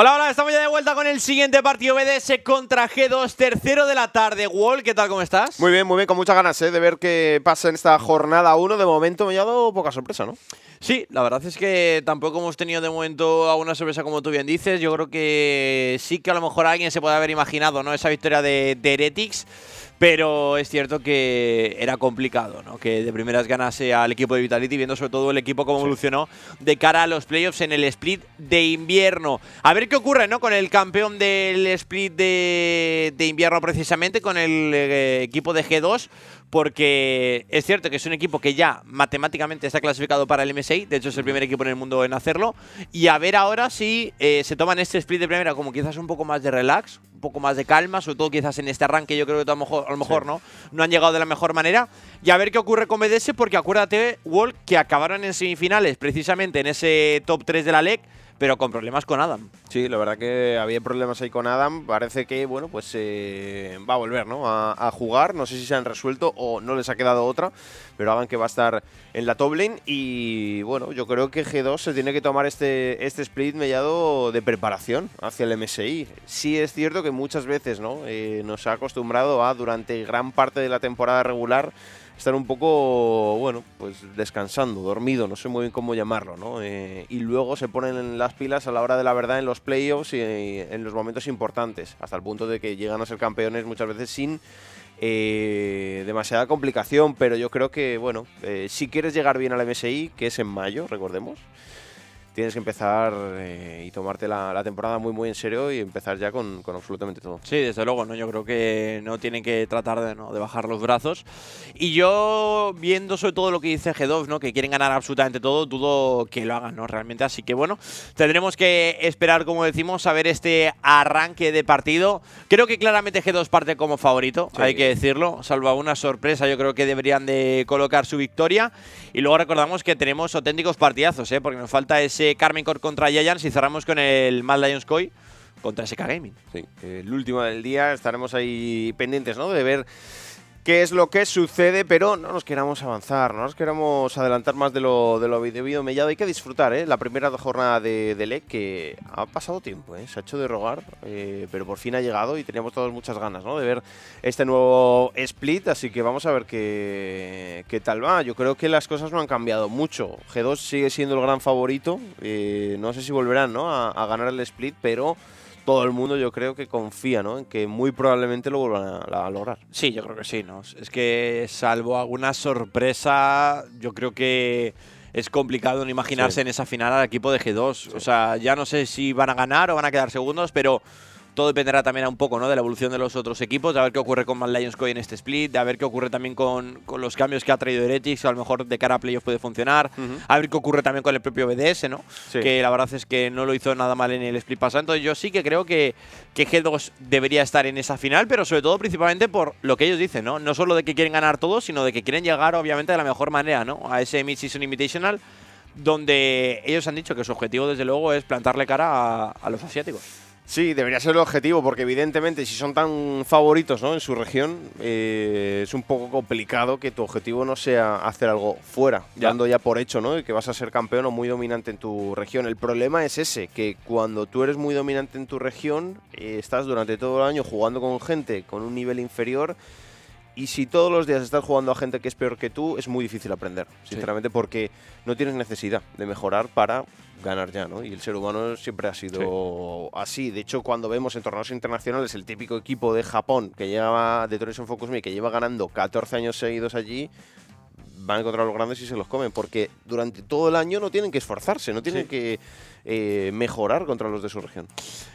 Hola, hola, estamos ya de vuelta con el siguiente partido BDS contra G2, tercero de la tarde. Wall, ¿qué tal? ¿Cómo estás? Muy bien, muy bien, con muchas ganas ¿eh? de ver qué pasa en esta jornada 1. De momento me ha dado poca sorpresa, ¿no? Sí, la verdad es que tampoco hemos tenido de momento alguna sorpresa como tú bien dices. Yo creo que sí que a lo mejor alguien se puede haber imaginado, ¿no? Esa victoria de, de Heretics. Pero es cierto que era complicado, ¿no? Que de primeras ganase al equipo de Vitality, viendo sobre todo el equipo cómo evolucionó de cara a los playoffs en el split de invierno. A ver qué ocurre, ¿no? Con el campeón del split de, invierno precisamente, con el eh, equipo de G2 porque es cierto que es un equipo que ya matemáticamente está clasificado para el MSI, de hecho es el primer equipo en el mundo en hacerlo, y a ver ahora si eh, se toman este split de primera como quizás un poco más de relax, un poco más de calma, sobre todo quizás en este arranque yo creo que a lo mejor, ¿no? no han llegado de la mejor manera, y a ver qué ocurre con BDS, porque acuérdate, Wolf, que acabaron en semifinales precisamente en ese top 3 de la LEC, pero con problemas con Adam. Sí, la verdad que había problemas ahí con Adam. Parece que, bueno, pues eh, va a volver, ¿no? A, jugar. No sé si se han resuelto o no les ha quedado otra, pero hagan que va a estar en la top lane. Y bueno, yo creo que G2 se tiene que tomar este, este split mellado de preparación hacia el MSI. Sí es cierto que muchas veces, ¿no? Eh, nos ha acostumbrado a, durante gran parte de la temporada regular, estar un poco, bueno, pues descansando, dormido, no sé muy bien cómo llamarlo, ¿no? Eh, y luego se ponen las pilas a la hora de la verdad en los playoffs y eh, en los momentos importantes, hasta el punto de que llegan a ser campeones muchas veces sin eh, demasiada complicación, pero yo creo que, bueno, si quieres llegar bien al MSI, que es en mayo, recordemos, tienes que empezar eh, y tomarte la, temporada muy muy en serio y empezar ya con, con, absolutamente todo. Sí, desde luego, ¿no? Yo creo que no tienen que tratar de, ¿no? de bajar los brazos. Y yo, viendo sobre todo lo que dice G2, ¿no? Que quieren ganar absolutamente todo, dudo que lo hagan, ¿no? Realmente. Así que bueno, tendremos que esperar, como decimos, a ver este arranque de partido. Creo que claramente G2 parte como favorito, hay que decirlo. Salvo una sorpresa, yo creo que deberían de colocar su victoria. Y luego recordamos que tenemos auténticos partidazos, ¿eh? Porque nos falta ese Carmen Corp contra Giants y cerramos con el Mad Lions Coy contra SK Gaming. el último del día estaremos ahí pendientes, ¿no? De ver qué es lo que sucede, pero no nos queramos avanzar, no nos queramos adelantar más de lo, de lo debido mellado. Hay que disfrutar, ¿eh? La primera jornada de, de LEC que ha pasado tiempo, ¿eh? Se ha hecho de rogar, eh, pero por fin ha llegado y teníamos todos muchas ganas, ¿no? De ver este nuevo split, así que vamos a ver qué, qué tal va. Yo creo que las cosas no han cambiado mucho. G2 sigue siendo el gran favorito. Eh, no sé si volverán, ¿no? a ganar el split, pero todo el mundo yo creo que confía, ¿no? En que muy probablemente lo vuelvan a, lograr. Sí, yo creo que sí, ¿no? Es que salvo alguna sorpresa, yo creo que es complicado no imaginarse en esa final al equipo de G2. O sea, ya no sé si van a ganar o van a quedar segundos, pero todo dependerá también un poco ¿no? de la evolución de los otros equipos, de a ver qué ocurre con Mad Lions Coy en este split, de a ver qué ocurre también con, los cambios que ha traído Heretics, a lo mejor de cara a playoff puede funcionar, a ver qué ocurre también con el propio BDS, ¿no? que la verdad es que no lo hizo nada mal en el split pasado. Entonces yo sí que creo que, que G2 debería estar en esa final, pero sobre todo principalmente por lo que ellos dicen, ¿no? no solo de que quieren ganar todos, sino de que quieren llegar obviamente de la mejor manera ¿no? a ese Mid-Season Invitational donde ellos han dicho que su objetivo, desde luego, es plantarle cara a los asiáticos. Sí, debería ser el objetivo, porque evidentemente si son tan favoritos ¿no? en su región, eh, es un poco complicado que tu objetivo no sea hacer algo fuera, dando ya por hecho ¿no? Y que vas a ser campeón o muy dominante en tu región. El problema es ese, que cuando tú eres muy dominante en tu región, eh, estás durante todo el año jugando con gente con un nivel inferior. Y si todos los días estás jugando a gente que es peor que tú, es muy difícil aprender, sinceramente, porque no tienes necesidad de mejorar para ganar ya, ¿no? Y el ser humano siempre ha sido así. De hecho, cuando vemos en torneos internacionales el típico equipo de Japón que lleva de Focus Me, que lleva ganando 14 años seguidos allí, van a encontrar a los grandes y se los comen, porque durante todo el año no tienen que esforzarse, no tienen que eh, mejorar contra los de su región.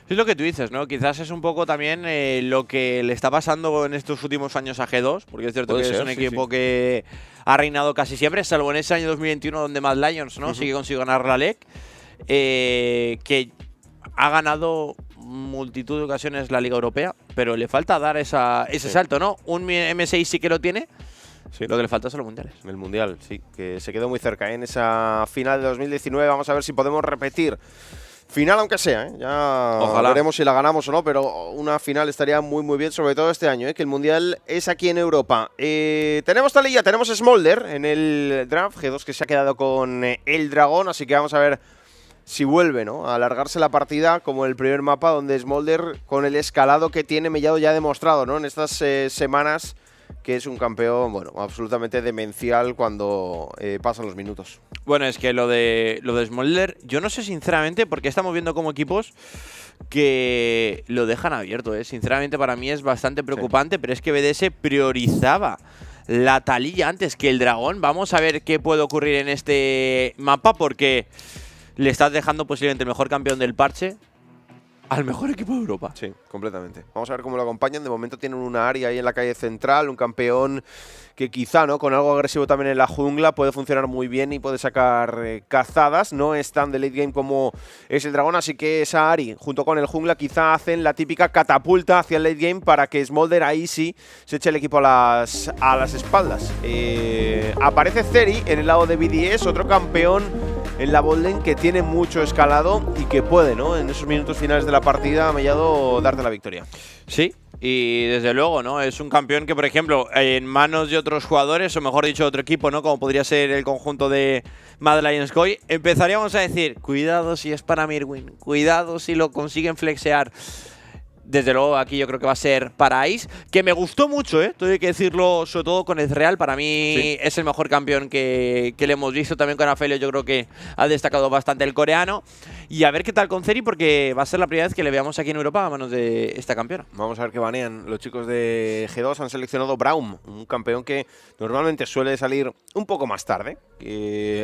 Es lo que tú dices, ¿no? Quizás es un poco también eh, lo que le está pasando en estos últimos años a G2, porque es cierto que es un equipo que ha reinado casi siempre, salvo en ese año 2021 donde Mad Lions, ¿no? Sí que consiguió ganar la LEC. Eh, que ha ganado multitud de ocasiones la Liga Europea, pero le falta dar ese salto, ¿no? Un M6 sí que lo tiene. Sí. Lo que le falta son los mundiales. El mundial, sí, que se quedó muy cerca. ¿eh? En esa final de 2019 vamos a ver si podemos repetir. Final aunque sea, ¿eh? ya veremos si la ganamos o no, pero una final estaría muy muy bien, sobre todo este año, ¿eh? que el Mundial es aquí en Europa. Eh, tenemos Talilla, tenemos Smolder en el draft, G2 que se ha quedado con el dragón, así que vamos a ver si vuelve ¿no? a alargarse la partida, como el primer mapa, donde Smolder, con el escalado que tiene, Mellado ya ha demostrado ¿no? en estas eh, semanas que es un campeón, bueno, absolutamente demencial cuando eh, pasan los minutos. Bueno, es que lo de, lo de Smolder, yo no sé sinceramente, porque estamos viendo como equipos que lo dejan abierto, ¿eh? sinceramente para mí es bastante preocupante, pero es que BDS priorizaba la talilla antes que el dragón. Vamos a ver qué puede ocurrir en este mapa, porque le estás dejando posiblemente el mejor campeón del parche al mejor equipo de Europa. Sí, completamente. Vamos a ver cómo lo acompañan. De momento tienen una área ahí en la calle central, un campeón que quizá, ¿no? Con algo agresivo también en la jungla puede funcionar muy bien y puede sacar eh, cazadas. No es tan de late game como es el dragón, así que esa Ari junto con el jungla quizá hacen la típica catapulta hacia el late game para que Smolder ahí sí se eche el equipo a las, a las espaldas. Eh, aparece Zeri en el lado de BDS, otro campeón en la Bolden que tiene mucho escalado y que puede, ¿no? En esos minutos finales de la partida, Mellado, darte la victoria. Sí, y desde luego, ¿no? Es un campeón que, por ejemplo, en manos de otros jugadores, o mejor dicho, otro equipo, ¿no? Como podría ser el conjunto de Mad Lions empezaríamos a decir, cuidado si es para Mirwin, cuidado si lo consiguen flexear desde luego aquí yo creo que va a ser Paraíso, que me gustó mucho, ¿eh? Tengo que decirlo, sobre todo con Real para mí es el mejor campeón que, le hemos visto, también con Afelio yo creo que ha destacado bastante el coreano, y a ver qué tal con Ceri, porque va a ser la primera vez que le veamos aquí en Europa a manos de esta campeona. Vamos a ver qué banean, los chicos de G2 han seleccionado Braum, un campeón que normalmente suele salir un poco más tarde,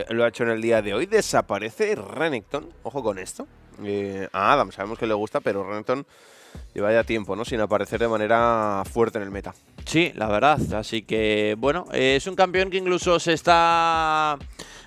lo ha hecho en el día de hoy, desaparece Renekton, ojo con esto, eh, a Adam sabemos que le gusta, pero Renekton lleva ya tiempo, ¿no? Sin aparecer de manera fuerte en el meta. Sí, la verdad. Así que, bueno, eh, es un campeón que incluso se está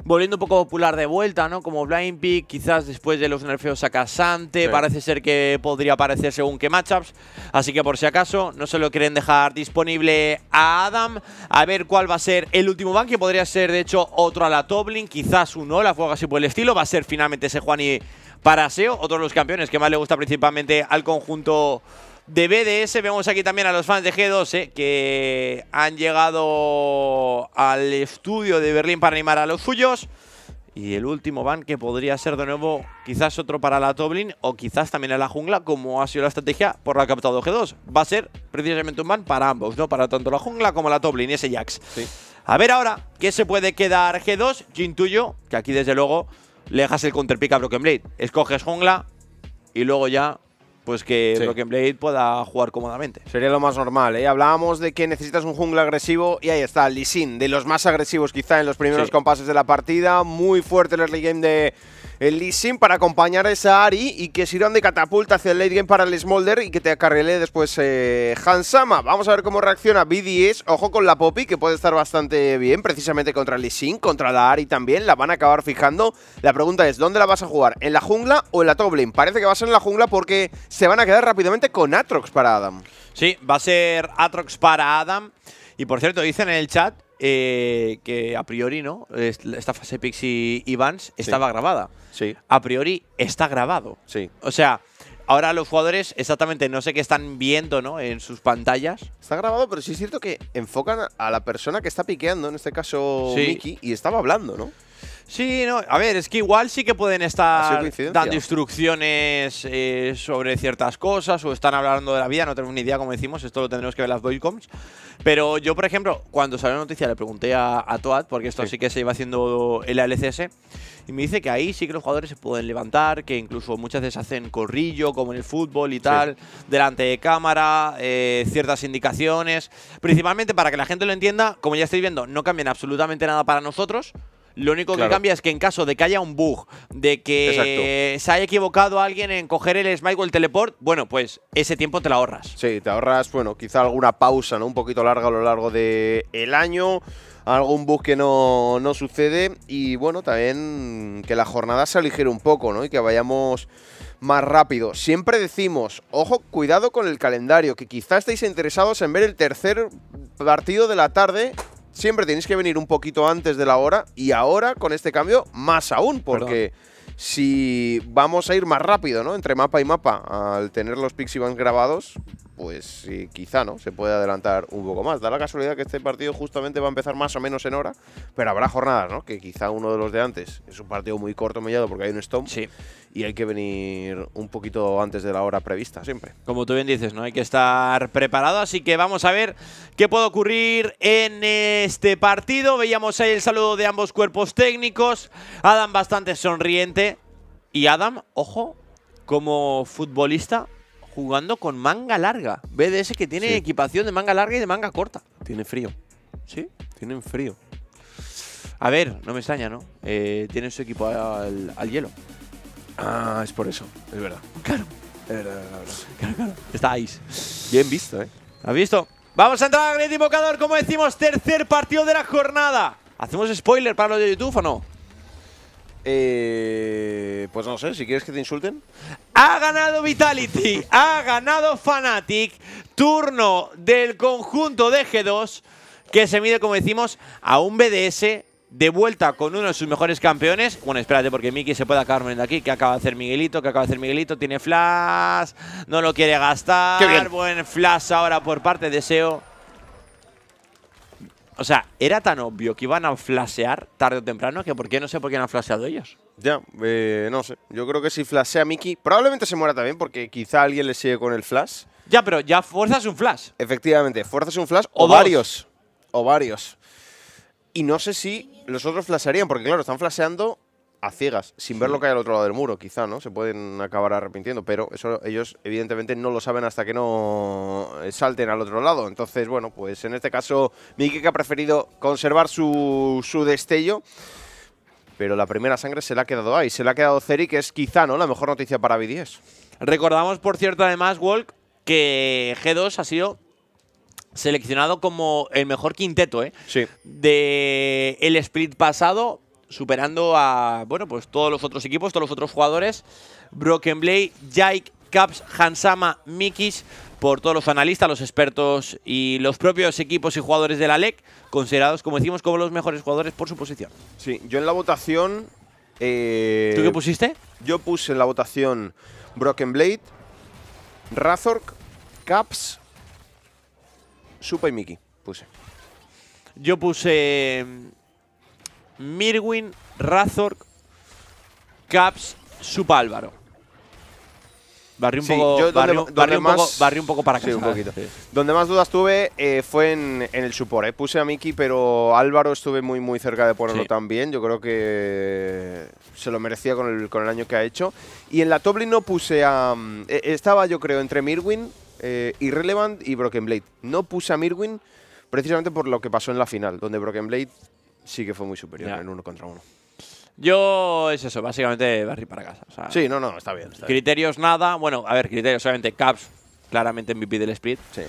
volviendo un poco popular de vuelta, ¿no? Como Blind Peak, quizás después de los nerfeos a Casante, parece ser que podría aparecer según qué matchups. Así que por si acaso, no se lo quieren dejar disponible a Adam. A ver cuál va a ser el último ban, que podría ser de hecho otro a la Toblin, quizás uno, la juego así por el estilo. Va a ser finalmente ese y para SEO, otro de los campeones que más le gusta principalmente al conjunto de BDS. Vemos aquí también a los fans de G2 eh, que han llegado al estudio de Berlín para animar a los suyos. Y el último van, que podría ser de nuevo quizás otro para la Toblin o quizás también a la jungla, como ha sido la estrategia por la que ha G2. Va a ser precisamente un van para ambos, ¿no? Para tanto la jungla como la Toblin y ese Jax. A ver ahora qué se puede quedar G2. que intuyo que aquí desde luego le dejas el counterpick a Broken Blade. Escoges jungla y luego ya pues que Broken Blade pueda jugar cómodamente. Sería lo más normal, ¿eh? Hablábamos de que necesitas un jungla agresivo y ahí está, Lee Sin, de los más agresivos quizá en los primeros compases de la partida, muy fuerte el early game de el Sin para acompañar a esa Ari y que sirvan de catapulta hacia el late game para el Smolder y que te acarrele después eh, Han Hansama. Vamos a ver cómo reacciona BDS. Ojo con la Poppy, que puede estar bastante bien, precisamente contra el Sin, contra la Ari también. La van a acabar fijando. La pregunta es, ¿dónde la vas a jugar? ¿En la jungla o en la Toblin? Parece que va a ser en la jungla porque se van a quedar rápidamente con Atrox para Adam. Sí, va a ser Atrox para Adam. Y por cierto, dicen en el chat eh, que a priori, ¿no? Esta fase Pixie y estaba grabada. Sí. A priori está grabado. Sí. O sea, ahora los jugadores exactamente no sé qué están viendo, ¿no? En sus pantallas. Está grabado, pero sí es cierto que enfocan a la persona que está piqueando, en este caso sí. y estaba hablando, ¿no? Sí, no, a ver, es que igual sí que pueden estar dando instrucciones eh, sobre ciertas cosas o están hablando de la vida, no tenemos ni idea, como decimos, esto lo tendremos que ver las boycoms. Pero yo, por ejemplo, cuando salió la noticia le pregunté a, a Toad, porque esto sí. que se iba haciendo el LCS, y me dice que ahí sí que los jugadores se pueden levantar, que incluso muchas veces hacen corrillo, como en el fútbol y tal, delante de cámara, eh, ciertas indicaciones. Principalmente para que la gente lo entienda, como ya estáis viendo, no cambian absolutamente nada para nosotros. Lo único que cambia es que en caso de que haya un bug, de que se haya equivocado alguien en coger el smite o el teleport, bueno, pues ese tiempo te lo ahorras. Sí, te ahorras, bueno, quizá alguna pausa, ¿no? Un poquito larga a lo largo del el año algún bug que no, no, sucede y bueno, también que la jornada se aligere un poco, ¿no? Y que vayamos más rápido. Siempre decimos, ojo, cuidado con el calendario, que quizá estéis interesados en ver el tercer partido de la tarde siempre tenéis que venir un poquito antes de la hora y ahora con este cambio más aún, porque si vamos a ir más rápido, ¿no? Entre mapa y mapa, al tener los pixivans grabados, pues quizá, ¿no? Se puede adelantar un poco más. Da la casualidad que este partido justamente va a empezar más o menos en hora, pero habrá jornadas, ¿no? Que quizá uno de los de antes es un partido muy corto, mellado, porque hay un Stomp. Sí y hay que venir un poquito antes de la hora prevista siempre. Como tú bien dices, ¿no? Hay que estar preparado, así que vamos a ver qué puede ocurrir en este partido. Veíamos ahí el saludo de ambos cuerpos técnicos. Adam bastante sonriente. Y Adam, ojo, como futbolista, jugando con manga larga. BDS que tiene equipación de manga larga y de manga corta. Tiene frío. ¿Sí? Tienen frío. A ver, no me extraña, ¿no? Eh, tiene su equipo al hielo. Ah, es por eso, es verdad. Claro. Es verdad, Estáis. Bien visto, ¿eh? ¿Has visto? Vamos a entrar a gran invocador, como decimos, tercer partido de la jornada. ¿Hacemos spoiler para los de YouTube o no? Eh, pues no sé, si quieres que te insulten. Ha ganado Vitality, ha ganado Fnatic. Turno del conjunto de G2 que se mide, como decimos, a un BDS de vuelta con uno de sus mejores campeones. Bueno, espérate, porque Miki se puede acabar de aquí. Que acaba de hacer Miguelito? que acaba de hacer Miguelito? Tiene flash, no lo quiere gastar. Qué Buen flash ahora por parte de Seo. O sea, era tan obvio que iban a flashear tarde o temprano que por qué no sé por qué han flasheado ellos. Ya, eh, no sé. Yo creo que si flashea Miki, probablemente se muera también porque quizá alguien le sigue con el flash. Ya, pero ya fuerzas un flash. Efectivamente, fuerzas un flash o varios. O varios. Y no sé si los otros flashearían, porque claro, están flasheando a ciegas, sin ver lo que hay al otro lado del muro, quizá, ¿no? Se pueden acabar arrepintiendo, pero eso ellos evidentemente no lo saben hasta que no eh, salten al otro lado. Entonces, bueno, pues en este caso Miki que ha preferido conservar su, su destello pero la primera sangre se le ha quedado ahí, se le ha quedado Ceri, que es quizá ¿no? la mejor noticia para B10. Recordamos, por cierto, además, Walk, que G2 ha sido seleccionado como el mejor quinteto ¿eh? de el split pasado, superando a bueno pues todos los otros equipos, todos los otros jugadores. Broken Blade, Jake, Caps, Hansama, Mikis, por todos los analistas, los expertos y los propios equipos y jugadores de la LEC, considerados, como decimos, como los mejores jugadores por su posición. Sí, yo en la votación... Eh, ¿Tú qué pusiste? Yo puse en la votación Broken Blade, Razork, Caps, Supa y Miki, puse. Yo puse em, Mirwin, Razor, Caps, Supa Álvaro. Barrí un, poco, barrí, un poco, para casa. Sí, un poquito. Donde más dudas tuve eh, fue en, el support. Eh. Puse a Miki, pero Álvaro estuve muy, muy cerca de ponerlo también. Yo creo que se lo merecía con el, año que ha hecho. Y en la Toblin no puse a... Mm, e, estaba, yo creo, entre Mirwin, eh, irrelevant y Broken Blade. No puse a Mirwin precisamente por lo que pasó en la final, donde Broken Blade sí que fue muy superior en uno contra uno. Yo es eso, básicamente Barry para casa. sí, no, no, está bien. criterios nada, bueno, a ver, criterios solamente Caps, claramente MVP del split. Sí.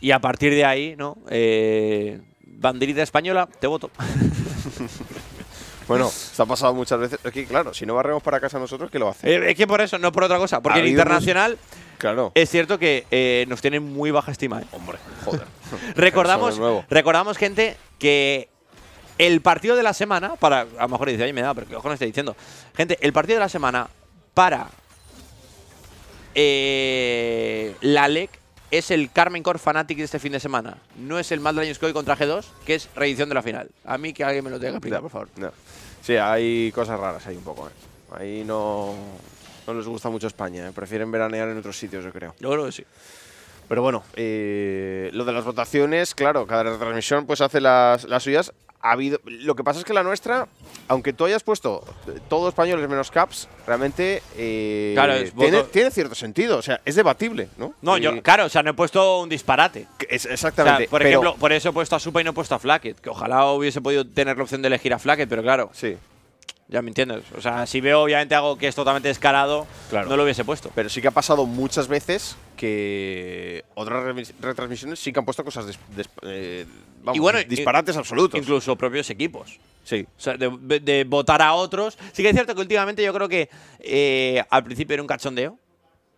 Y a partir de ahí, ¿no? Eh, banderita española, te voto. Bueno, se ha pasado muchas veces. Es que, claro, si no barremos para casa nosotros, ¿qué lo hace? Eh, es que por eso, no por otra cosa. Porque el internacional, Claro. Es cierto que eh, nos tienen muy baja estima. ¿eh? Hombre, joder. recordamos, recordamos, gente, que el partido de la semana, para. A lo mejor dice, ay, me da, pero ojo no estoy diciendo. Gente, el partido de la semana para eh, la LEC es el Carmen Core Fanatic de este fin de semana. No es el Mad Lions hoy contra G2, que es reedición de la final. A mí que alguien me lo tenga que explicar, por favor. Sí, hay cosas raras ahí un poco. ¿eh? Ahí no, no les gusta mucho España, ¿eh? prefieren veranear en otros sitios, yo creo. Yo creo que sí. Pero bueno, eh, lo de las votaciones, claro, cada retransmisión pues hace las, suyas. Ha habido, lo que pasa es que la nuestra, aunque tú hayas puesto eh, todo españoles menos caps, realmente tiene, cierto sentido. O sea, es debatible, ¿no? No, yo, claro, o sea, no he puesto un disparate. exactamente. por ejemplo, por eso he puesto a Supa y no he puesto a Flacket, que ojalá hubiese podido tener la opción de elegir a Flacket, pero claro. Sí. Ya me entiendes. O sea, si veo obviamente algo que es totalmente descarado, no lo hubiese puesto. Pero sí que ha pasado muchas veces que otras retransmisiones sí que han puesto cosas eh, vamos, y bueno, eh, disparates absolutos. Incluso propios equipos. Sí. O sea, de, votar a otros. Sí que es cierto que últimamente yo creo que eh, al principio era un cachondeo.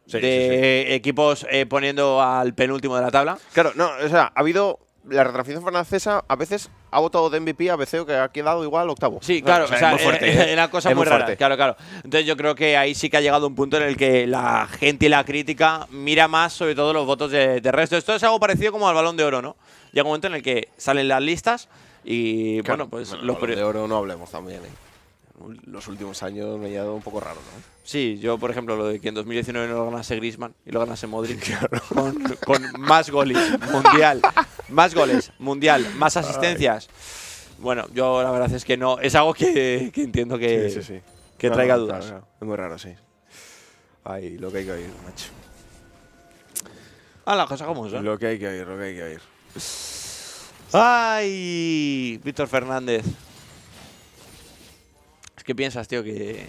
de equipos poniendo al penúltimo de la tabla. Claro, no, o sea, ha habido la retransmisión francesa a veces ha votado de MVP a BCO que ha quedado igual octavo. Sí, claro, o sea, cosa muy, rara. Claro, claro. Entonces yo creo que ahí sí que ha llegado un punto en el que la gente y la crítica mira más sobre todo los votos de, resto. Esto es algo parecido como al balón de oro, ¿no? Llega un momento en el que salen las listas y bueno, pues el los de oro no hablemos también. ¿eh? los últimos años me ha dado un poco raro, ¿no? Sí, yo, por ejemplo, lo de que en 2019 no lo ganase Grisman y lo ganase Modric. Con, más goles, mundial. Más goles, mundial, más asistencias. Bueno, yo la verdad es que no. Es algo que, entiendo que, que traiga dudas. es muy raro, sí. Ay, lo que hay que oír, macho. A la cosa como ¿eh? Lo que hay que oír, lo que hay que oír. Ay, Víctor Fernández. ¿Qué piensas, tío? Que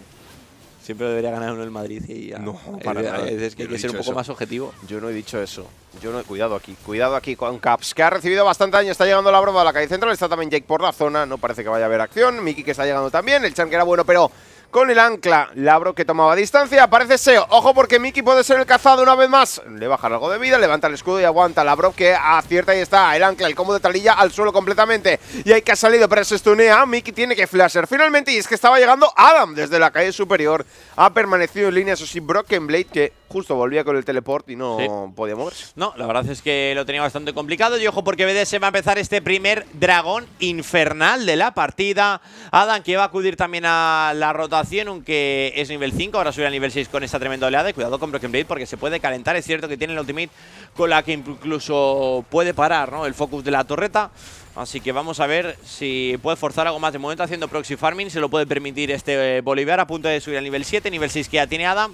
siempre debería ganar uno el Madrid y No, para eh, eh, que hay que ser un poco más objetivo. Yo no he dicho eso. Yo no, he cuidado aquí, cuidado aquí con Caps, que ha recibido bastante daño, está llegando la broma a la calle central, está también Jake por la zona, no parece que vaya a haber acción, Miki que está llegando también, el Chan que era bueno, pero con el ancla. Labro que tomaba distancia, aparece Seo. Ojo porque Mickey puede ser el cazado una vez más. Le baja algo de vida, levanta el escudo y aguanta. Labro que acierta y está. El ancla, el combo de Talilla al suelo completamente. Y hay que ha salido, pero se estunea. Miki tiene que flasher finalmente. Y es que estaba llegando Adam desde la calle superior. Ha permanecido en línea, eso sí, Broken Blade que justo volvía con el teleport y no podía moverse. No, la verdad es que lo tenía bastante complicado. Y ojo, porque BDS va a empezar este primer dragón infernal de la partida. Adam que va a acudir también a la rota a 100, aunque es nivel 5. Ahora sube al nivel 6 con esta tremenda oleada. Y cuidado con Broken Blade porque se puede calentar. Es cierto que tiene el ultimate con la que incluso puede parar ¿no? el focus de la torreta. Así que vamos a ver si puede forzar algo más. De momento haciendo proxy farming se lo puede permitir este eh, Bolívar a punto de subir al nivel 7. Nivel 6 que ya tiene Adam.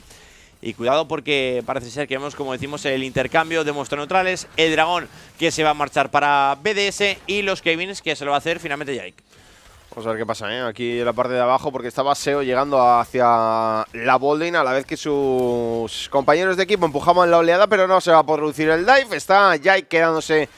Y cuidado porque parece ser que vemos, como decimos, el intercambio de monstruos neutrales. El dragón que se va a marchar para BDS y los Kevins que se lo va a hacer finalmente Jake. Vamos a ver qué pasa, ¿eh? Aquí en la parte de abajo, porque estaba Seo llegando hacia la bolding a la vez que sus compañeros de equipo empujaban la oleada, pero no se va a producir el dive. Está Jai quedándose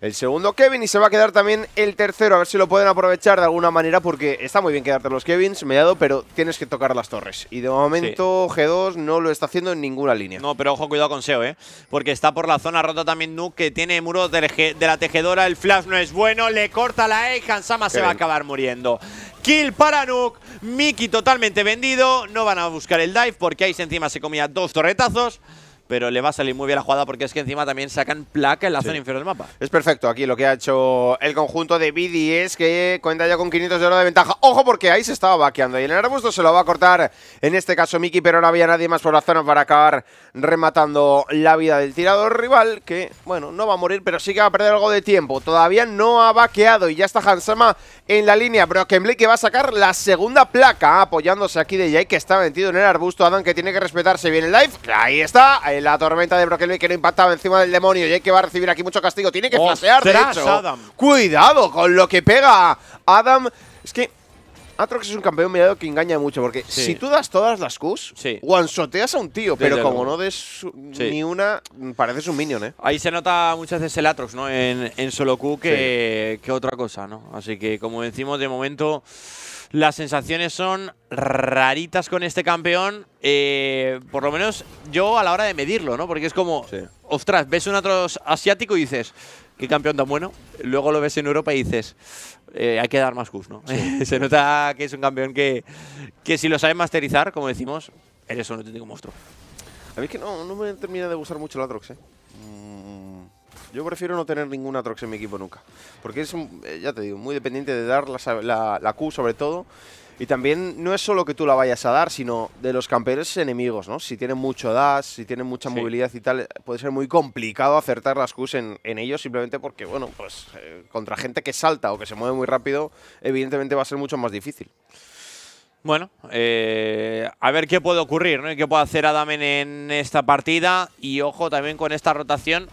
el segundo Kevin y se va a quedar también el tercero, a ver si lo pueden aprovechar de alguna manera porque está muy bien quedarte los Kevins, Mediado, pero tienes que tocar las torres. Y de momento G2 no lo está haciendo en ninguna línea. No, pero ojo, cuidado con SEO, ¿eh? porque está por la zona rota también Nuke, que tiene muros de, la tejedora, el flash no es bueno, le corta la E y Hansama se va a acabar muriendo. Kill para Nuke, Miki totalmente vendido, no van a buscar el dive porque ahí encima se comía dos torretazos pero le va a salir muy bien la jugada porque es que encima también sacan placa en la zona inferior del mapa. Es perfecto, aquí lo que ha hecho el conjunto de Bidi es que cuenta ya con 500 de oro de ventaja. Ojo porque ahí se estaba vaqueando y en el arbusto se lo va a cortar en este caso Miki, pero no había nadie más por la zona para acabar rematando la vida del tirador rival que, bueno, no va a morir, pero sí que va a perder algo de tiempo. Todavía no ha vaqueado y ya está Hansama en la línea. Kemble que va a sacar la segunda placa apoyándose aquí de Jay que está metido en el arbusto. Adam que tiene que respetarse bien el life. Ahí está, ahí la tormenta de Brokelby que no impactaba encima del demonio. Y que va a recibir aquí mucho castigo. Tiene que oh, flashear! Cuidado con lo que pega Adam. Es que Atrox es un campeón mirado que engaña mucho, porque si tú das todas las Qs, one guansoteas a un tío, pero como no des ni una, pareces un minion, ¿eh? Ahí se nota muchas veces el Atrox, ¿no? En, en solo Q que, que otra cosa, ¿no? Así que, como decimos, de momento… Las sensaciones son raritas con este campeón, eh, por lo menos yo a la hora de medirlo, ¿no? Porque es como, ostras, ves un otro asiático y dices, qué campeón tan bueno. Luego lo ves en Europa y dices, eh, hay que dar más cus, ¿no? Se nota que es un campeón que, que si lo sabes masterizar, como decimos, eres un auténtico monstruo. A mí es que no, me termina de gustar mucho el Atrox, ¿eh? Mm. Yo prefiero no tener ninguna Atrox en mi equipo nunca. Porque es, eh, ya te digo, muy dependiente de dar la, Q sobre todo. Y también no es solo que tú la vayas a dar, sino de los campeones enemigos, ¿no? Si tienen mucho dash, si tienen mucha movilidad y tal, puede ser muy complicado acertar las Qs en, ellos simplemente porque, bueno, pues eh, contra gente que salta o que se mueve muy rápido, evidentemente va a ser mucho más difícil. Bueno, eh, a ver qué puede ocurrir, ¿no? qué puede hacer Adamen en esta partida. Y ojo también con esta rotación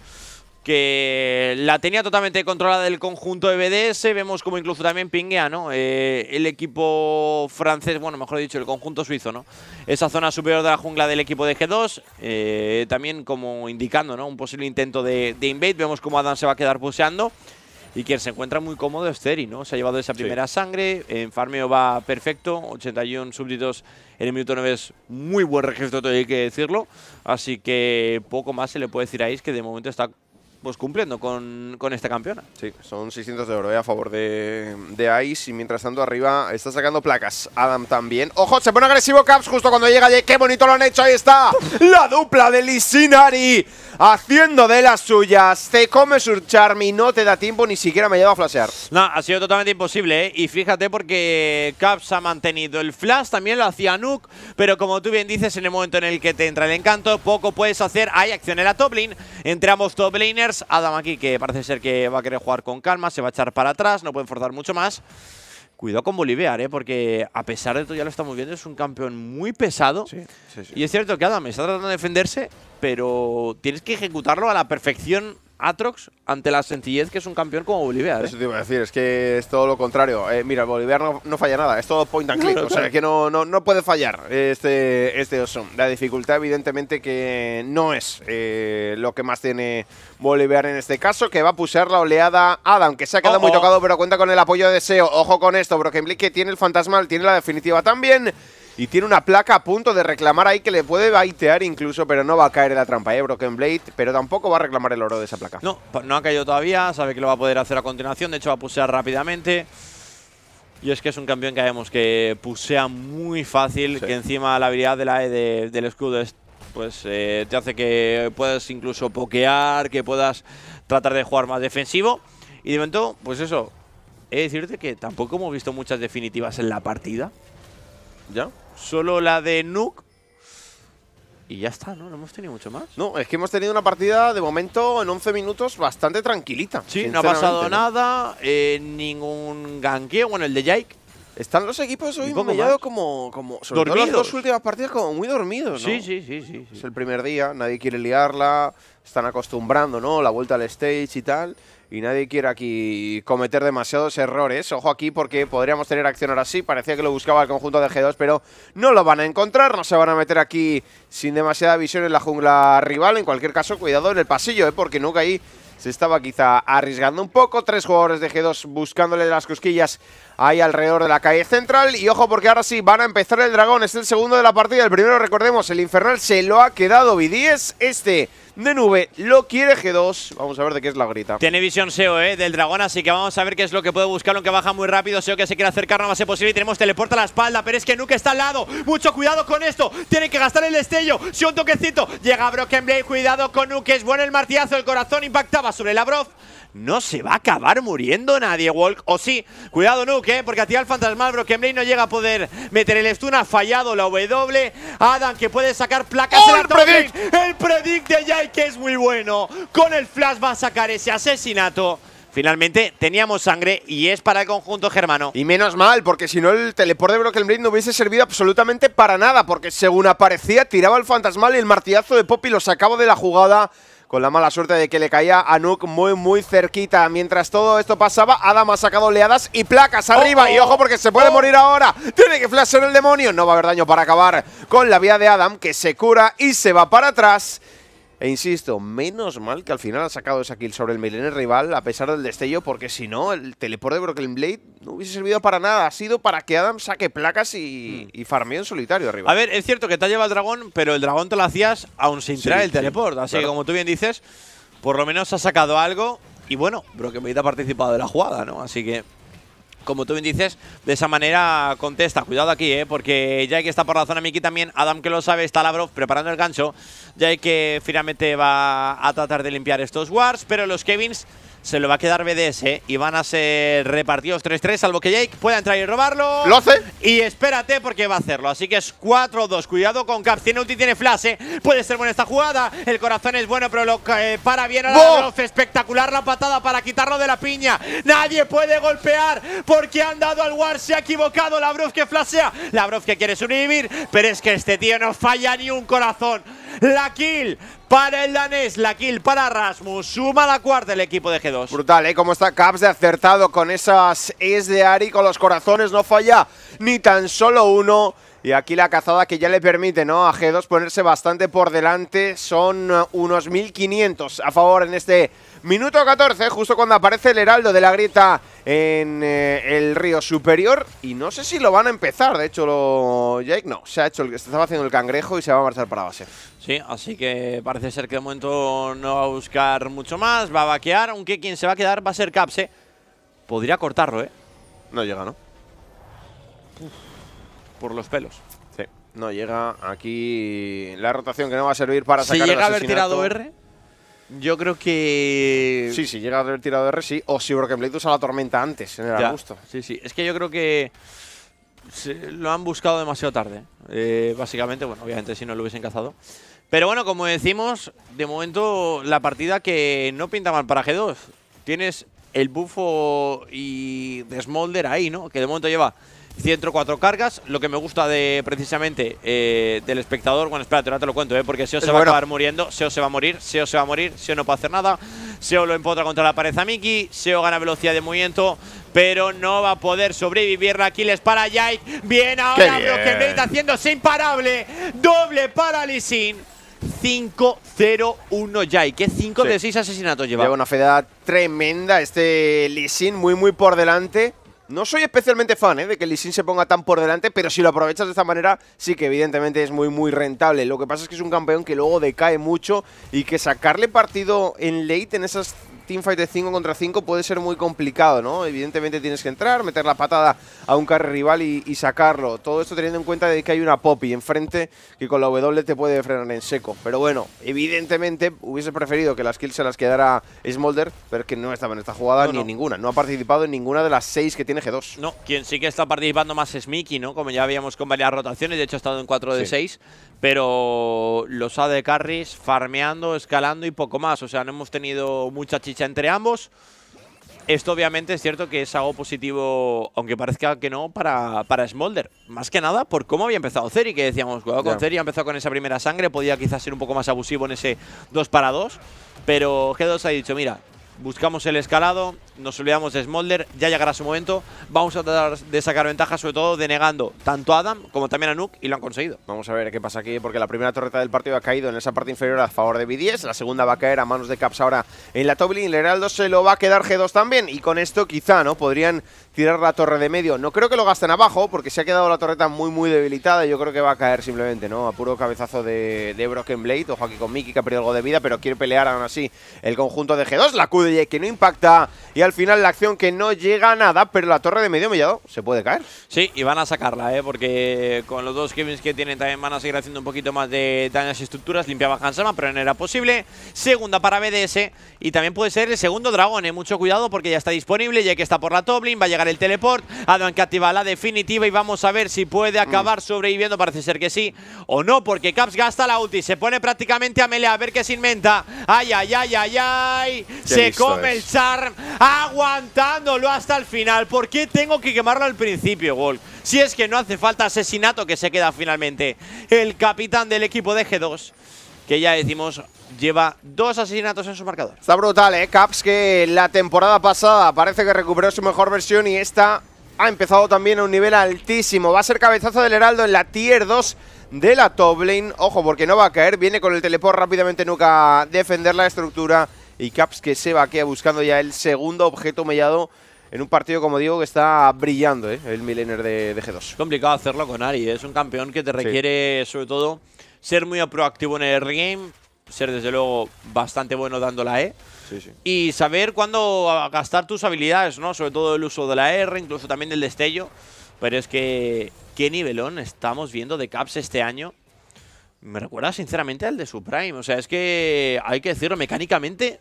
que la tenía totalmente controlada del conjunto de BDS. Vemos como incluso también pinguea, ¿no? Eh, el equipo francés, bueno, mejor dicho, el conjunto suizo, ¿no? Esa zona superior de la jungla del equipo de G2. Eh, también como indicando, ¿no? Un posible intento de, invade. Vemos como Adam se va a quedar puseando. Y quien se encuentra muy cómodo es Terry, ¿no? Se ha llevado esa primera sangre. En farmeo va perfecto. 81 súbditos en el minuto 9 es muy buen registro, todo hay que decirlo. Así que poco más se le puede decir a Ace, que de momento está pues cumpliendo con, con esta campeona. Sí, son 600 de oro eh, a favor de, Ice y mientras tanto arriba está sacando placas Adam también. ¡Ojo! Se pone agresivo Caps justo cuando llega ¡Qué bonito lo han hecho! Ahí está la dupla de lissinari haciendo de las suyas. Te come Sur y no te da tiempo ni siquiera me lleva a flashear. No, ha sido totalmente imposible eh. y fíjate porque Caps ha mantenido el flash, también lo hacía Nuke, pero como tú bien dices, en el momento en el que te entra el encanto, poco puedes hacer. Hay acción en la top entramos Entramos top laners Adam aquí que parece ser que va a querer jugar con calma, se va a echar para atrás, no puede forzar mucho más. Cuidado con Bolívar, ¿eh? porque a pesar de todo, ya lo estamos viendo, es un campeón muy pesado. Y es cierto que Adam está tratando de defenderse, pero tienes que ejecutarlo a la perfección Atrox ante la sencillez que es un campeón como Bolívar. ¿eh? Eso te iba a decir, es que es todo lo contrario. Eh, mira, Bolívar no, falla nada, es todo point and click, o sea que no, no, no puede fallar este, este La dificultad evidentemente que no es eh, lo que más tiene Bolívar en este caso, que va a pusear la oleada Adam, que se ha quedado oh, muy oh. tocado, pero cuenta con el apoyo de SEO. Ojo con esto, Broken Blick que tiene el fantasma, tiene la definitiva también. Y tiene una placa a punto de reclamar ahí que le puede baitear incluso, pero no va a caer en la trampa, de ¿eh? Broken Blade, pero tampoco va a reclamar el oro de esa placa. No, no ha caído todavía, sabe que lo va a poder hacer a continuación, de hecho va a pusear rápidamente. Y es que es un campeón que vemos que pusea muy fácil, que encima la habilidad de la e del escudo pues eh, te hace que puedas incluso pokear, que puedas tratar de jugar más defensivo. Y de momento, pues eso, he de decirte que tampoco hemos visto muchas definitivas en la partida. ¿Ya? solo la de Nuke. Y ya está, ¿no? No hemos tenido mucho más. No, es que hemos tenido una partida de momento en 11 minutos bastante tranquilita. Sí, no ha pasado nada, eh, ningún ganqueo. Bueno, el de Jake. Están los equipos hoy como, como dormidos. las dos últimas partidas como muy dormidos, ¿no? Sí, sí, sí, sí, sí. Es el primer día, nadie quiere liarla, están acostumbrando, ¿no? La vuelta al stage y tal y nadie quiere aquí cometer demasiados errores. Ojo aquí porque podríamos tener acción ahora sí. Parecía que lo buscaba el conjunto de G2, pero no lo van a encontrar. No se van a meter aquí sin demasiada visión en la jungla rival. En cualquier caso, cuidado en el pasillo, ¿eh? porque nunca ahí se estaba quizá arriesgando un poco. Tres jugadores de G2 buscándole las cosquillas ahí alrededor de la calle central. Y ojo porque ahora sí van a empezar el dragón. Este es el segundo de la partida. El primero, recordemos, el infernal se lo ha quedado 10 Este de nube. Lo quiere G2. Vamos a ver de qué es la grita. Tiene visión SEO ¿eh? del dragón, así que vamos a ver qué es lo que puede buscar, aunque baja muy rápido. SEO que se quiere acercar, no más posible. Y tenemos teleporta a la espalda, pero es que Nuke está al lado. Mucho cuidado con esto. Tiene que gastar el destello. Si un toquecito llega Broken Blade, cuidado con Nuke. Es bueno el martillazo, el corazón impactaba sobre Lavrov no se va a acabar muriendo nadie, Walk. O sí, cuidado Nuke, ¿eh? porque ti el fantasmal Blade no llega a poder meter el stun. Ha fallado la W. Adam que puede sacar placas ¡Oh, el predict! El predict de Jai que es muy bueno. Con el flash va a sacar ese asesinato. Finalmente teníamos sangre y es para el conjunto germano. Y menos mal, porque si no el teleport de Blade no hubiese servido absolutamente para nada, porque según aparecía tiraba el fantasmal y el martillazo de Poppy lo sacaba de la jugada con la mala suerte de que le caía a Nook muy, muy cerquita. Mientras todo esto pasaba, Adam ha sacado oleadas y placas arriba. Oh, y ojo, oh, porque se puede oh. morir ahora. Tiene que flashear el demonio. No va a haber daño para acabar con la vía de Adam, que se cura y se va para atrás. E insisto, menos mal que al final ha sacado esa kill sobre el milenio rival a pesar del destello, porque si no, el teleport de Brooklyn Blade no hubiese servido para nada. Ha sido para que Adam saque placas y, hmm. en solitario arriba. A ver, es cierto que te ha llevado el dragón, pero el dragón te lo hacías aún sin traer el teleport. así que, como tú bien dices, por lo menos ha sacado algo. Y bueno, Brooklyn Blade ha participado de la jugada, ¿no? Así que como tú bien dices, de esa manera contesta. Cuidado aquí, ¿eh? porque que está por la zona Miki también. Adam que lo sabe, está Lavrov preparando el gancho. hay que finalmente va a tratar de limpiar estos Wars, pero los Kevins se lo va a quedar BDS ¿eh? y van a ser repartidos 3-3, salvo que Jake pueda entrar y robarlo. Lo hace. Y espérate porque va a hacerlo. Así que es 4-2. Cuidado con Caps. Tiene ulti, tiene flash. ¿eh? Puede ser buena esta jugada. El corazón es bueno, pero lo eh, para bien la Brof. Espectacular la patada para quitarlo de la piña. Nadie puede golpear porque han dado al War. Se ha equivocado. la Brof, que flashea. Lavrov que quiere sobrevivir. Pero es que este tío no falla ni un corazón. La kill para el danés, la kill para Rasmus. Suma la cuarta el equipo de G2. Brutal, ¿eh? Como está Caps de acertado con esas es de Ari, con los corazones no falla ni tan solo uno. Y aquí la cazada que ya le permite ¿no? a G2 ponerse bastante por delante. Son eh, unos 1.500 a favor en este Minuto 14, justo cuando aparece el heraldo de la grieta en eh, el río superior. Y no sé si lo van a empezar. De hecho, lo... Jake no. Se, ha hecho el... estaba haciendo el cangrejo y se va a marchar para base. Sí, así que parece ser que de momento no va a buscar mucho más. Va a vaquear, aunque quien se va a quedar va a ser Capse. Podría cortarlo, ¿eh? No llega, ¿no? por los pelos. Sí, no llega aquí la rotación que no va a servir para sacar si llega a haber tirado R yo creo que. Sí, si llega a haber tirado R, sí. O si Broken usa la tormenta antes, en el gusto. Sí, sí. Es que yo creo que. lo han buscado demasiado tarde. Eh, básicamente, bueno, obviamente si no lo hubiesen cazado. Pero bueno, como decimos, de momento la partida que no pinta mal para G2. Tienes el bufo y de Smolder ahí, ¿no? Que de momento lleva 104 cargas. Lo que me gusta de precisamente eh, del espectador. Bueno, espérate, ahora te lo cuento, ¿eh? porque Seo se va a acabar muriendo. Seo se va a morir. Seo se va a morir. Seo no puede hacer nada. Seo lo empotra contra la pared a Miki. Seo gana velocidad de movimiento. Pero no va a poder sobrevivir. Raquiles para Jake. Bien, ahora Broken haciéndose imparable. Doble para Lisin. 5-0-1 Jai. Que 5 de 6 asesinatos lleva. Lleva una federa tremenda este Lisin, muy muy por delante. No soy especialmente fan ¿eh? de que Lee Sin se ponga tan por delante, pero si lo aprovechas de esta manera, sí que evidentemente es muy, muy rentable. Lo que pasa es que es un campeón que luego decae mucho y que sacarle partido en late en esas teamfight de 5 contra 5 puede ser muy complicado, ¿no? Evidentemente tienes que entrar, meter la patada a un carry rival y, sacarlo. Todo esto teniendo en cuenta de que hay una Poppy enfrente que con la W te puede frenar en seco. Pero bueno, evidentemente hubiese preferido que las kills se las quedara Smolder, pero que no estaba en esta jugada ni en ninguna. No ha participado en ninguna de las 6 que tiene G2. No, quien sí que está participando más es Mickey, ¿no? Como ya habíamos con varias rotaciones, de hecho ha estado en 4 de 6 pero los AD carries farmeando, escalando y poco más. O sea, no hemos tenido mucha chicha entre ambos. Esto obviamente es cierto que es algo positivo, aunque parezca que no, para, para Smolder. Más que nada por cómo había empezado Zeri, que decíamos, cuidado con Zeri, ha empezado con esa primera sangre, podía quizás ser un poco más abusivo en ese 2 para 2. Pero G2 ha dicho, mira, buscamos el escalado, nos olvidamos de Smolder, ya llegará su momento. Vamos a tratar de sacar ventaja, sobre todo denegando tanto a Adam como también a Nuke, y lo han conseguido. Vamos a ver qué pasa aquí, porque la primera torreta del partido ha caído en esa parte inferior a favor de B10, la segunda va a caer a manos de Caps ahora en la Toblin. el Heraldo se lo va a quedar G2 también, y con esto quizá, ¿no? Podrían tirar la torre de medio. No creo que lo gasten abajo, porque se ha quedado la torreta muy, muy debilitada, yo creo que va a caer simplemente, ¿no? A puro cabezazo de, Broken Blade, ojo aquí con Mickey, que ha perdido algo de vida, pero quiere pelear aún así el conjunto de G2, la Y que no impacta, y al final la acción que no llega a nada, pero la torre de medio mellado se puede caer. Sí, y van a sacarla, ¿eh? porque con los dos Kevins que tienen también van a seguir haciendo un poquito más de dañas y estructuras. Limpiaba Hansama, pero no era posible. Segunda para BDS y también puede ser el segundo dragón, ¿eh? mucho cuidado porque ya está disponible, ya que está por la Toblin, va a llegar el teleport. Advan que activa la definitiva y vamos a ver si puede acabar mm. sobreviviendo, parece ser que sí o no, porque Caps gasta la ulti, se pone prácticamente a melee, a ver qué se inventa. Ay, ay, ay, ay, ay, se come el charm. ¡Ah! aguantándolo hasta el final. ¿Por qué tengo que quemarlo al principio, Wolf? Si es que no hace falta asesinato que se queda finalmente el capitán del equipo de G2, que ya decimos lleva dos asesinatos en su marcador. Está brutal, ¿eh? Caps que la temporada pasada parece que recuperó su mejor versión y esta ha empezado también a un nivel altísimo. Va a ser cabezazo del Heraldo en la Tier 2 de la top lane. Ojo, porque no va a caer. Viene con el teleport rápidamente nunca a defender la estructura y Caps que se vaquea buscando ya el segundo objeto mellado en un partido, como digo, que está brillando ¿eh? el Milener de, G2. complicado hacerlo con Ari, ¿eh? es un campeón que te requiere sobre todo ser muy proactivo en el game, ser desde luego bastante bueno dando la E. Y saber cuándo gastar tus habilidades, ¿no? Sobre todo el uso de la R, incluso también del destello. Pero es que qué nivelón estamos viendo de Caps este año me recuerda sinceramente al de Suprime. O sea, es que hay que decirlo, mecánicamente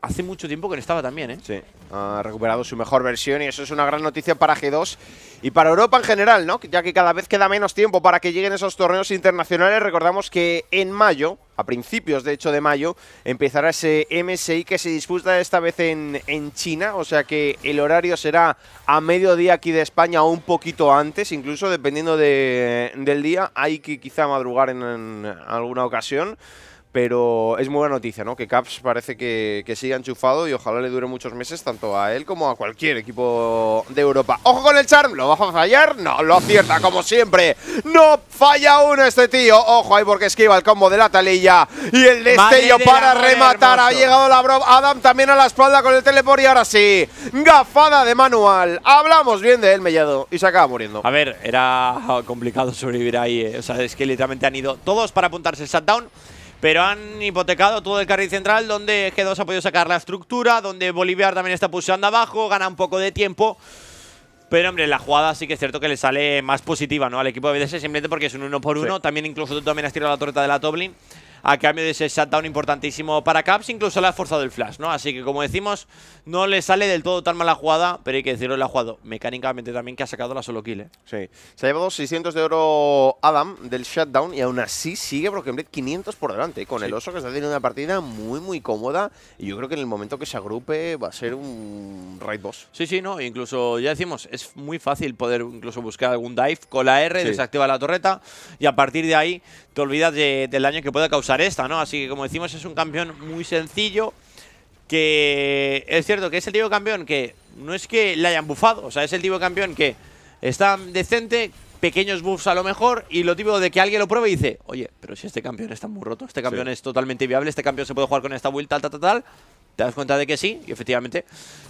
hace mucho tiempo que no estaba también, ¿eh? Sí, ha recuperado su mejor versión y eso es una gran noticia para G2 y para Europa en general, ¿no? Ya que cada vez queda menos tiempo para que lleguen esos torneos internacionales. Recordamos que en mayo, a principios de hecho de mayo, empezará ese MSI que se disputa esta vez en, China, o sea que el horario será a mediodía aquí de España o un poquito antes, incluso dependiendo del día. Hay que quizá madrugar en, en alguna ocasión. Pero es muy buena noticia, ¿no? Que Caps parece que, que enchufado y ojalá le dure muchos meses tanto a él como a cualquier equipo de Europa. ¡Ojo con el Charm! ¿Lo va a fallar? No, lo acierta como siempre. ¡No falla uno este tío! ¡Ojo ahí porque esquiva el combo de la talilla! Y el destello para rematar. Ha llegado la bro. Adam también a la espalda con el teleport y ahora sí. Gafada de manual. Hablamos bien de él, Mellado. Y se acaba muriendo. A ver, era complicado sobrevivir ahí. Eh. O sea, es que literalmente han ido todos para apuntarse el shutdown. Pero han hipotecado todo el carril central donde G2 ha podido sacar la estructura, donde Boliviar también está pulsando abajo, gana un poco de tiempo. Pero, hombre, la jugada sí que es cierto que le sale más positiva ¿no? al equipo de BDS, simplemente porque es un uno por uno. También incluso tú también has tirado la torreta de la Toblin a cambio de ese shutdown importantísimo para Caps. Incluso le ha forzado el flash, ¿no? Así que, como decimos, no le sale del todo tan mala jugada, pero hay que decirlo, la ha jugado mecánicamente también, que ha sacado la solo kill, ¿eh? Sí. Se ha llevado 600 de oro Adam del shutdown y aún así sigue Broken Blade 500 por delante, ¿eh? con el oso que está teniendo una partida muy, muy cómoda. Y yo creo que en el momento que se agrupe va a ser un raid boss. Sí, sí, no. Incluso, ya decimos, es muy fácil poder incluso buscar algún dive con la R, desactiva la torreta y a partir de ahí te olvidas del daño que pueda causar esta, ¿no? Así que como decimos es un campeón muy sencillo Que es cierto que es el tipo de campeón que no es que le hayan bufado O sea, es el tipo de campeón que está decente, pequeños buffs a lo mejor y lo tipo de que alguien lo pruebe y dice, oye, pero si este campeón está muy roto, este campeón es totalmente viable, este campeón se puede jugar con esta build, tal, tal, tal, tal te das cuenta de que sí, y efectivamente,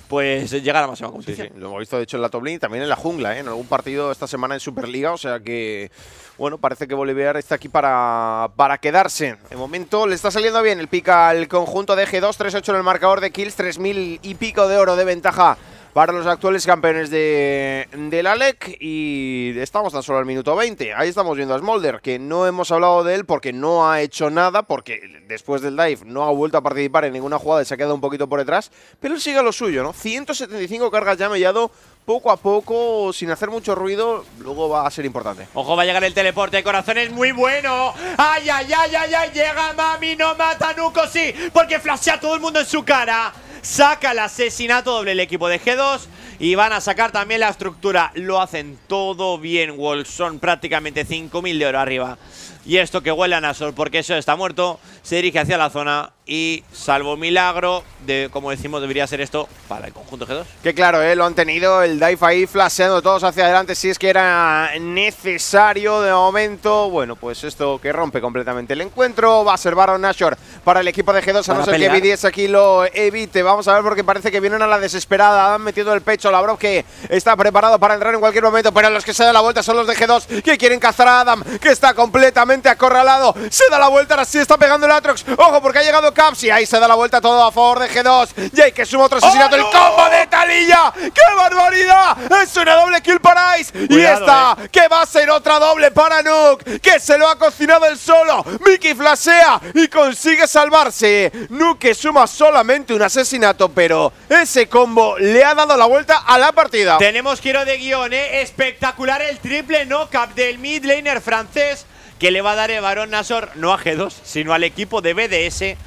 pues llega a la máxima competición. Lo hemos visto, de hecho, en la Toblin y también en la jungla, ¿eh? en algún partido esta semana en Superliga, o sea que, bueno, parece que Boliviar está aquí para, para quedarse. De momento le está saliendo bien el pica al conjunto de G2, 3-8 en el marcador de kills, 3.000 y pico de oro de ventaja para los actuales campeones de, de la LEC y estamos tan solo al minuto 20. Ahí estamos viendo a Smolder, que no hemos hablado de él porque no ha hecho nada, porque después del dive no ha vuelto a participar en ninguna jugada y se ha quedado un poquito por detrás, pero él sigue lo suyo, ¿no? 175 cargas ya mellado poco a poco, sin hacer mucho ruido, luego va a ser importante. Ojo, va a llegar el teleporte, corazón es muy bueno. ¡Ay, ay, ay, ay, ay! Llega Mami, no mata sí, porque flashea todo el mundo en su cara. Saca el asesinato, doble el equipo de G2. Y van a sacar también la estructura. Lo hacen todo bien, Wolf. Son prácticamente 5.000 de oro arriba. Y esto que huele a sol porque eso está muerto. Se dirige hacia la zona y salvo milagro, de, como decimos, debería ser esto para el conjunto G2. Que claro, ¿eh? lo han tenido, el dive ahí flasheando todos hacia adelante si es que era necesario de momento. Bueno, pues esto que rompe completamente el encuentro, va a ser Baron Nashor para el equipo de G2, a no ser que BDS aquí lo evite. Vamos a ver porque parece que vienen a la desesperada, han metido el pecho, Lavrov que está preparado para entrar en cualquier momento, pero los que se dan la vuelta son los de G2 que quieren cazar a Adam, que está completamente acorralado. Se da la vuelta, ahora sí está pegando el Atrox. Ojo porque ha llegado y ahí se da la vuelta todo a favor de G2. hay que suma otro ¡Oh, asesinato. El combo de Talilla. ¡Qué barbaridad! Es una doble kill para Ice. y esta, eh. que va a ser otra doble para Nuke. Que se lo ha cocinado el solo. Mickey flasea y consigue salvarse. que suma solamente un asesinato, pero ese combo le ha dado la vuelta a la partida. Tenemos giro de guión, eh. Espectacular el triple knockup del mid laner francés que le va a dar el varón Nasor no a G2, sino al equipo de BDS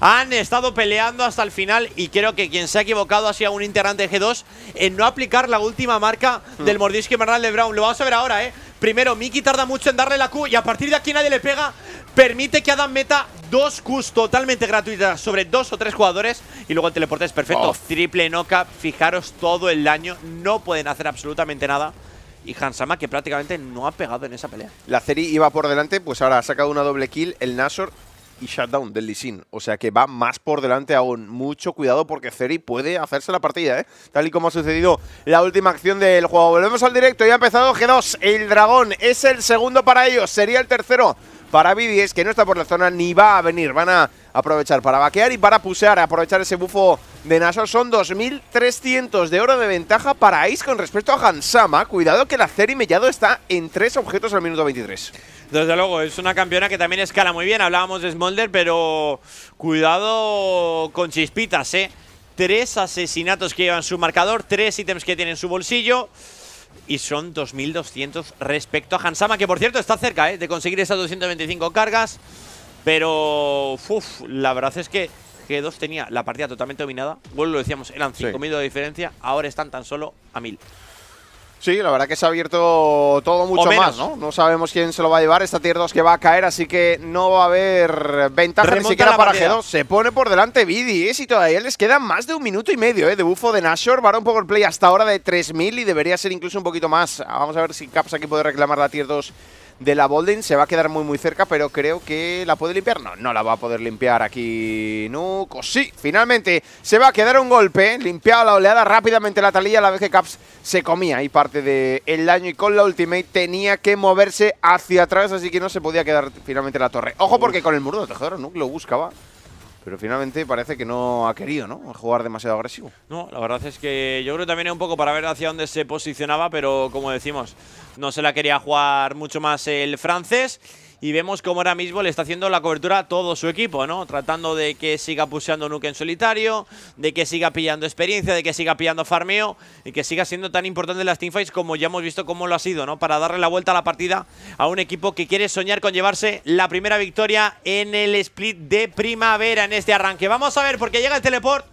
han estado peleando hasta el final y creo que quien se ha equivocado ha sido un integrante de G2 en no aplicar la última marca hmm. del mordisco invernal de Brown. Lo vamos a ver ahora, ¿eh? Primero, Miki tarda mucho en darle la Q y a partir de aquí nadie le pega. Permite que Adam meta dos Qs totalmente gratuitas sobre dos o tres jugadores y luego el teleporte es perfecto. Oh. Triple noca. fijaros todo el daño, no pueden hacer absolutamente nada y Hansama que prácticamente no ha pegado en esa pelea. La Ceri iba por delante, pues ahora ha sacado una doble kill, el Nasor y Shutdown del Lisin. O sea que va más por delante aún. Mucho cuidado porque Ceri puede hacerse la partida, ¿eh? Tal y como ha sucedido la última acción del juego. Volvemos al directo. Ya ha empezado G2. El dragón es el segundo para ellos. Sería el tercero para es que no está por la zona ni va a venir. Van a aprovechar para vaquear y para pusear, aprovechar ese bufo de Naso. Son 2.300 de oro de ventaja para Ace con respecto a Hansama. Cuidado que la Ceri Mellado está en tres objetos al minuto 23. Desde luego, es una campeona que también escala muy bien. Hablábamos de Smolder, pero cuidado con chispitas, ¿eh? Tres asesinatos que llevan su marcador, tres ítems que tiene en su bolsillo. Y son 2.200 respecto a Hansama, que por cierto está cerca ¿eh? de conseguir esas 225 cargas. Pero la verdad es que G2 tenía la partida totalmente dominada. Bueno, lo decíamos, eran 5.000 de diferencia, ahora están tan solo a 1.000. Sí, la verdad que se ha abierto todo mucho más, ¿no? No sabemos quién se lo va a llevar. Esta tier 2 que va a caer, así que no va a haber ventaja ni siquiera para G2. Se pone por delante Vidi, y ¿eh? todavía les queda más de un minuto y medio, ¿eh? De bufo de Nashor, poco el Play hasta ahora de 3.000 y debería ser incluso un poquito más. Vamos a ver si Caps aquí puede reclamar la tier 2 de la Bolding. Se va a quedar muy muy cerca, pero creo que la puede limpiar. No, no la va a poder limpiar aquí Nuco. Sí, finalmente se va a quedar un golpe. Limpiado la oleada rápidamente la talilla a la vez que Caps se comía y parte del el daño. Y con la ultimate tenía que moverse hacia atrás, así que no se podía quedar finalmente la torre. Ojo porque con el muro de tejedor Nuke lo buscaba pero finalmente parece que no ha querido, ¿no? Jugar demasiado agresivo. No, la verdad es que yo creo que también es un poco para ver hacia dónde se posicionaba, pero como decimos, no se la quería jugar mucho más el francés y vemos cómo ahora mismo le está haciendo la cobertura a todo su equipo, ¿no? Tratando de que siga puseando Nuke en solitario, de que siga pillando experiencia, de que siga pillando farmeo y que siga siendo tan importante las teamfights como ya hemos visto cómo lo ha sido, ¿no? Para darle la vuelta a la partida a un equipo que quiere soñar con llevarse la primera victoria en el split de primavera en este arranque. Vamos a ver porque llega el teleport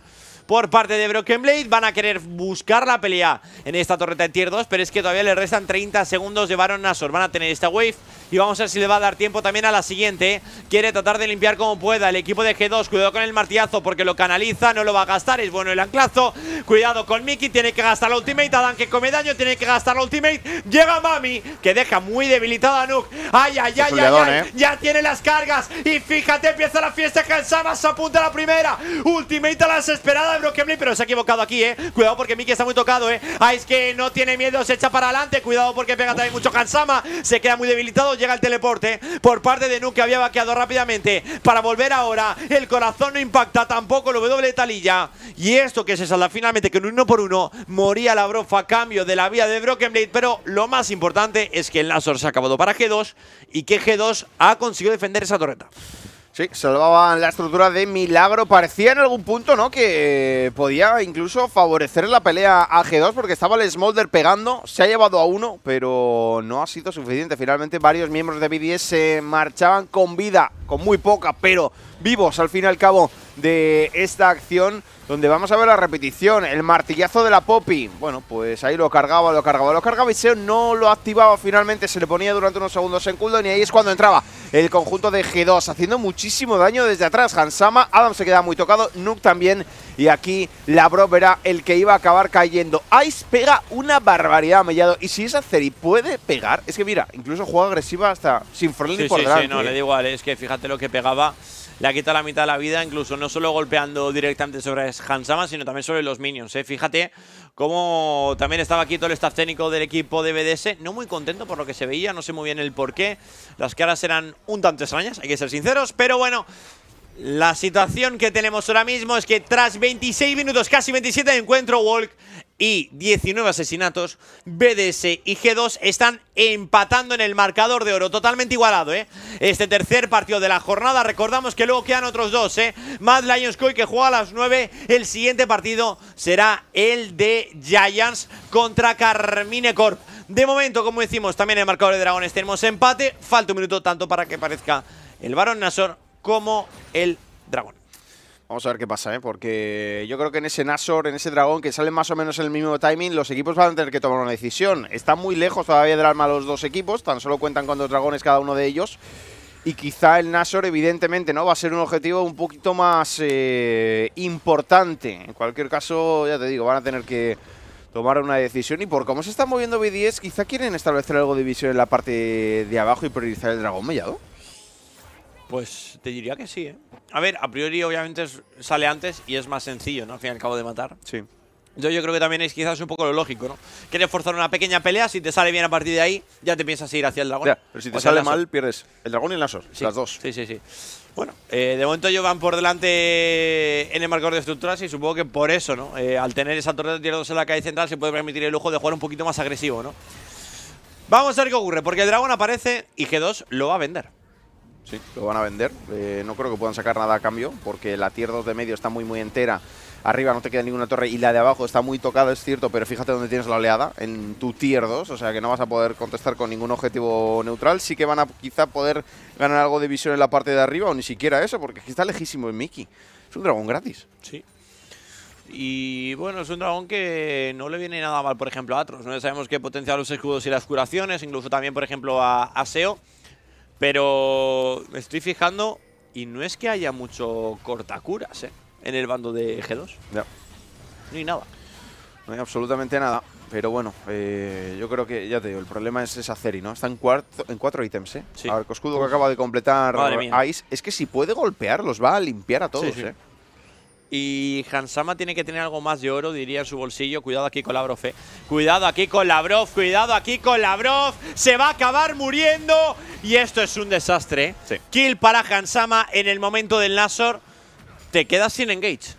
por parte de Broken Blade. Van a querer buscar la pelea en esta torreta de tier 2, pero es que todavía le restan 30 segundos de Baron Nashor. Van a tener esta wave y vamos a ver si le va a dar tiempo también a la siguiente. Quiere tratar de limpiar como pueda el equipo de G2. Cuidado con el martillazo porque lo canaliza, no lo va a gastar. Es bueno el anclazo. Cuidado con Mickey, tiene que gastar la ultimate. Adán que come daño, tiene que gastar la ultimate. Llega Mami, que deja muy debilitada a Nuke. Ay, ay, ay, ay, eh. Ya tiene las cargas. Y fíjate, empieza la fiesta. cansada se apunta a la primera. Ultimate a las esperadas pero se ha equivocado aquí, ¿eh? Cuidado porque Miki está muy tocado, ¿eh? Ah, es que no tiene miedo, se echa para adelante. Cuidado porque pega también mucho Kansama. Se queda muy debilitado, llega el teleporte por parte de Nuke, había vaqueado rápidamente para volver ahora. El corazón no impacta tampoco el W de Talilla. Y esto que se salda finalmente que un uno por uno, moría la brofa a cambio de la vía de Broken Blade Pero lo más importante es que el Nasor se ha acabado para G2 y que G2 ha conseguido defender esa torreta. Sí, salvaban la estructura de Milagro. Parecía en algún punto, ¿no? Que podía incluso favorecer la pelea a G2 porque estaba el Smolder pegando. Se ha llevado a uno, pero no ha sido suficiente. Finalmente varios miembros de BDS se marchaban con vida, con muy poca, pero vivos al fin y al cabo de esta acción donde vamos a ver la repetición, el martillazo de la Poppy. Bueno, pues ahí lo cargaba, lo cargaba, lo cargaba y Seo no lo activaba finalmente, se le ponía durante unos segundos en cooldown y ahí es cuando entraba el conjunto de G2, haciendo muchísimo daño desde atrás. Hansama, Adam se queda muy tocado, Nuk también y aquí la era el que iba a acabar cayendo. Ice pega una barbaridad a Mellado y si esa y puede pegar, es que mira, incluso juega agresiva hasta sin Forlín por no, ¿eh? le da igual, es que fíjate lo que pegaba le ha quitado la mitad de la vida, incluso no solo golpeando directamente sobre Hansama, sino también sobre los minions. ¿eh? Fíjate cómo también estaba aquí todo el staff técnico del equipo de BDS, no muy contento por lo que se veía, no sé muy bien el por qué. Las caras eran un tanto extrañas, hay que ser sinceros, pero bueno... La situación que tenemos ahora mismo es que tras 26 minutos, casi 27 de encuentro, Walk y 19 asesinatos, BDS y G2 están empatando en el marcador de oro, totalmente igualado, ¿eh? Este tercer partido de la jornada, recordamos que luego quedan otros dos, ¿eh? Mad Lions Koi que juega a las 9, el siguiente partido será el de Giants contra Carmine Corp. De momento, como decimos, también en el marcador de dragones tenemos empate, falta un minuto tanto para que parezca el varón Nasor como el dragón. Vamos a ver qué pasa, ¿eh? porque yo creo que en ese Nasor, en ese dragón, que sale más o menos en el mismo timing, los equipos van a tener que tomar una decisión. Están muy lejos todavía del alma los dos equipos, tan solo cuentan con dos dragones cada uno de ellos. Y quizá el Nasor, evidentemente, ¿no? Va a ser un objetivo un poquito más eh, importante. En cualquier caso, ya te digo, van a tener que tomar una decisión. Y por cómo se está moviendo B10, quizá quieren establecer algo de división en la parte de abajo y priorizar el dragón mellado. Pues te diría que sí, ¿eh? A ver, a priori obviamente sale antes y es más sencillo, ¿no? Al fin y al cabo de matar. Sí. Yo, yo creo que también es quizás un poco lo lógico, ¿no? Quieres forzar una pequeña pelea, si te sale bien a partir de ahí, ya te piensas ir hacia el dragón. pero si te sale mal, pierdes el dragón y el Nasor, las dos. Sí, sí, sí. Bueno, eh, de momento ellos van por delante eh, en el marcador de estructuras y supongo que por eso, ¿no? Eh, al tener esa torre de en la calle central se puede permitir el lujo de jugar un poquito más agresivo, ¿no? Vamos a ver qué ocurre, porque el dragón aparece y G2 lo va a vender. Sí. Lo van a vender. Eh, no creo que puedan sacar nada a cambio, porque la tier 2 de medio está muy, muy entera. Arriba no te queda ninguna torre y la de abajo está muy tocada, es cierto, pero fíjate dónde tienes la oleada, en tu tier 2, o sea que no vas a poder contestar con ningún objetivo neutral. Sí que van a quizá poder ganar algo de visión en la parte de arriba, o ni siquiera eso, porque aquí está lejísimo en Mickey. Es un dragón gratis. Sí. Y bueno, es un dragón que no le viene nada mal, por ejemplo, a otros ¿no? sabemos que potencia los escudos y las curaciones, incluso también, por ejemplo, a Aseo. Pero me estoy fijando y no es que haya mucho cortacuras ¿eh? en el bando de G2. Ya. No hay nada. No hay absolutamente nada. Pero bueno, eh, yo creo que, ya te digo, el problema es esa Ceri, ¿no? Está en, cuarto, en cuatro ítems, ¿eh? A ver, Coscudo que acaba de completar Ice. Es que si puede golpearlos, va a limpiar a todos, ¿eh? Y Hansama tiene que tener algo más de oro, diría en su bolsillo. Cuidado aquí con Lavrov, eh. Cuidado aquí con brof. cuidado aquí con brof. Se va a acabar muriendo. Y esto es un desastre. Eh. Kill para Hansama en el momento del Nasor. Te quedas sin engage.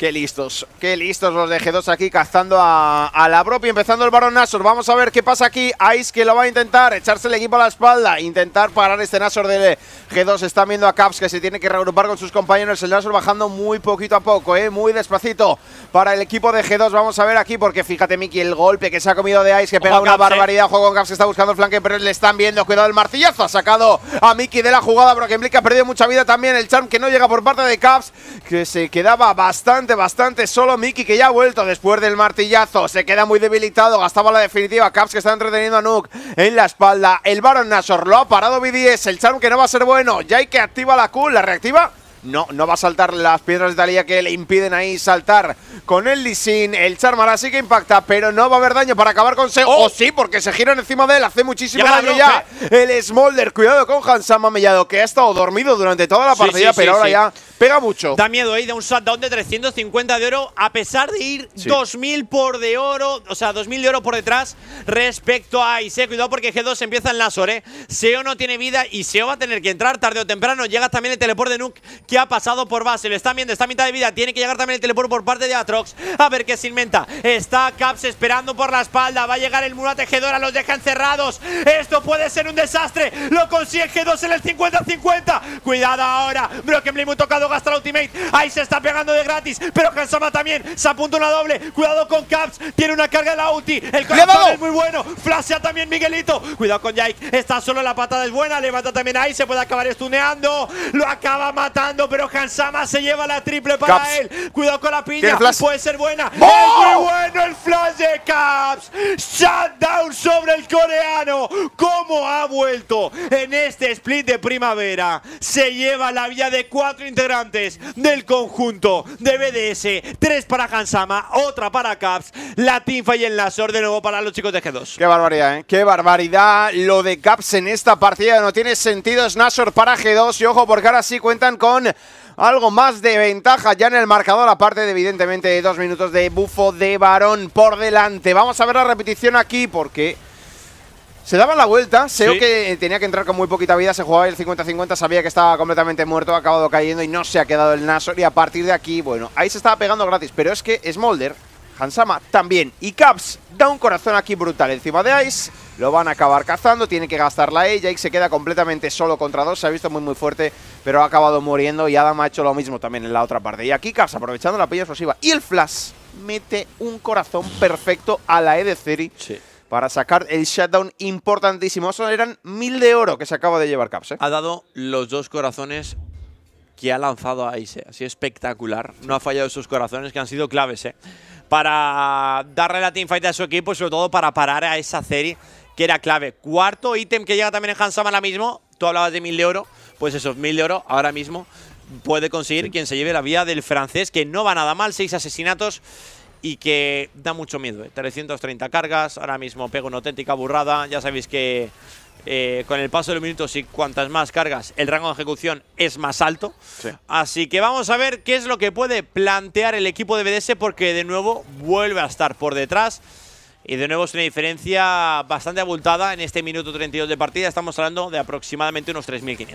Qué listos, qué listos los de G2 aquí cazando a, la propia, empezando el Baron Nashor, Vamos a ver qué pasa aquí. Ice que lo va a intentar, echarse el equipo a la espalda, intentar parar este Nasor de G2. Están viendo a Caps que se tiene que reagrupar con sus compañeros. El Nasor bajando muy poquito a poco, ¿eh? muy despacito para el equipo de G2. Vamos a ver aquí, porque fíjate, Miki, el golpe que se ha comido de Ice, que pega una eh. barbaridad. Juego con Caps que está buscando el flanque, pero le están viendo. Cuidado el martillazo, ha sacado a Miki de la jugada, Porque que ha perdido mucha vida también. El charm que no llega por parte de Caps, que se quedaba bastante bastante, solo Miki que ya ha vuelto después del martillazo. Se queda muy debilitado, gastaba la definitiva. Caps que está entreteniendo a Nuke en la espalda. El Baron Nashor lo ha parado BDS. El Charm que no va a ser bueno. Ya hay que activa la cool la reactiva. No, no va a saltar las piedras de Talía que le impiden ahí saltar con el Lissin. El Charm Ahora sí que impacta, pero no va a haber daño para acabar con Seo. O oh. oh, sí, porque se giran encima de él, hace muchísimo daño ya. ¿eh? El Smolder, cuidado con Hansam Mellado, que ha estado dormido durante toda la partida, pero ahora ya Pega mucho. Da miedo, ahí de un shutdown de 350 de oro, a pesar de ir 2.000 por de oro, o sea, 2.000 de oro por detrás respecto a Ise. Cuidado porque G2 empieza en Lazor, ¿eh? Seo no tiene vida y Seo va a tener que entrar tarde o temprano. Llega también el teleport de Nuke que ha pasado por base. Le está viendo, está mitad de vida. Tiene que llegar también el teleport por parte de Atrox. A ver qué se inventa. Está Caps esperando por la espalda. Va a llegar el muro a Tejedora, los deja encerrados. Esto puede ser un desastre. Lo consigue G2 en el 50-50. Cuidado ahora. Broken Blame tocado gasta la ultimate. Ahí se está pegando de gratis. Pero Hansama también. Se apunta una doble. Cuidado con Caps. Tiene una carga de la ulti. El corazón es muy bueno. Flashea también Miguelito. Cuidado con Jake. Está solo la patada es buena. Levanta también ahí. Se puede acabar estuneando. Lo acaba matando. Pero Hansama se lleva la triple para él. Cuidado con la piña. Puede ser buena. Es muy bueno el flash de Caps. Shutdown sobre el coreano. ¿Cómo ha vuelto en este split de primavera? Se lleva la vía de cuatro integrantes del conjunto de BDS. Tres para Hansama, otra para Caps. La tinfa y el Lazor de nuevo para los chicos de G2. Qué barbaridad, ¿eh? Qué barbaridad lo de Caps en esta partida. No tiene sentido. Es Nasor para G2. Y ojo, porque ahora sí cuentan con algo más de ventaja ya en el marcador, aparte de evidentemente dos minutos de bufo de varón por delante. Vamos a ver la repetición aquí porque se daba la vuelta, Seo que tenía que entrar con muy poquita vida, se jugaba el 50-50, sabía que estaba completamente muerto, ha acabado cayendo y no se ha quedado el Nasor y a partir de aquí, bueno, ahí se estaba pegando gratis, pero es que Smolder, Hansama también y Caps da un corazón aquí brutal encima de Ice, lo van a acabar cazando, tiene que gastarla ella y se queda completamente solo contra dos, se ha visto muy muy fuerte, pero ha acabado muriendo y Adam ha hecho lo mismo también en la otra parte. Y aquí Caps aprovechando la pilla explosiva y el flash mete un corazón perfecto a la E de Ceri para sacar el shutdown importantísimo. Eso eran mil de oro que se acaba de llevar Caps. ¿eh? Ha dado los dos corazones que ha lanzado a ¿eh? Ha Así espectacular. No ha fallado sus corazones que han sido claves ¿eh? para darle la teamfight a su equipo y sobre todo para parar a esa serie que era clave. Cuarto ítem que llega también en Hansama ahora mismo. Tú hablabas de mil de oro. Pues esos mil de oro ahora mismo puede conseguir quien se lleve la vía del francés, que no va nada mal. Seis asesinatos y que da mucho miedo. 330 ¿eh? cargas, ahora mismo pego una auténtica burrada. Ya sabéis que eh, con el paso de los minutos y cuantas más cargas, el rango de ejecución es más alto. Así que vamos a ver qué es lo que puede plantear el equipo de BDS porque de nuevo vuelve a estar por detrás. Y de nuevo es una diferencia bastante abultada en este minuto 32 de partida. Estamos hablando de aproximadamente unos 3.500.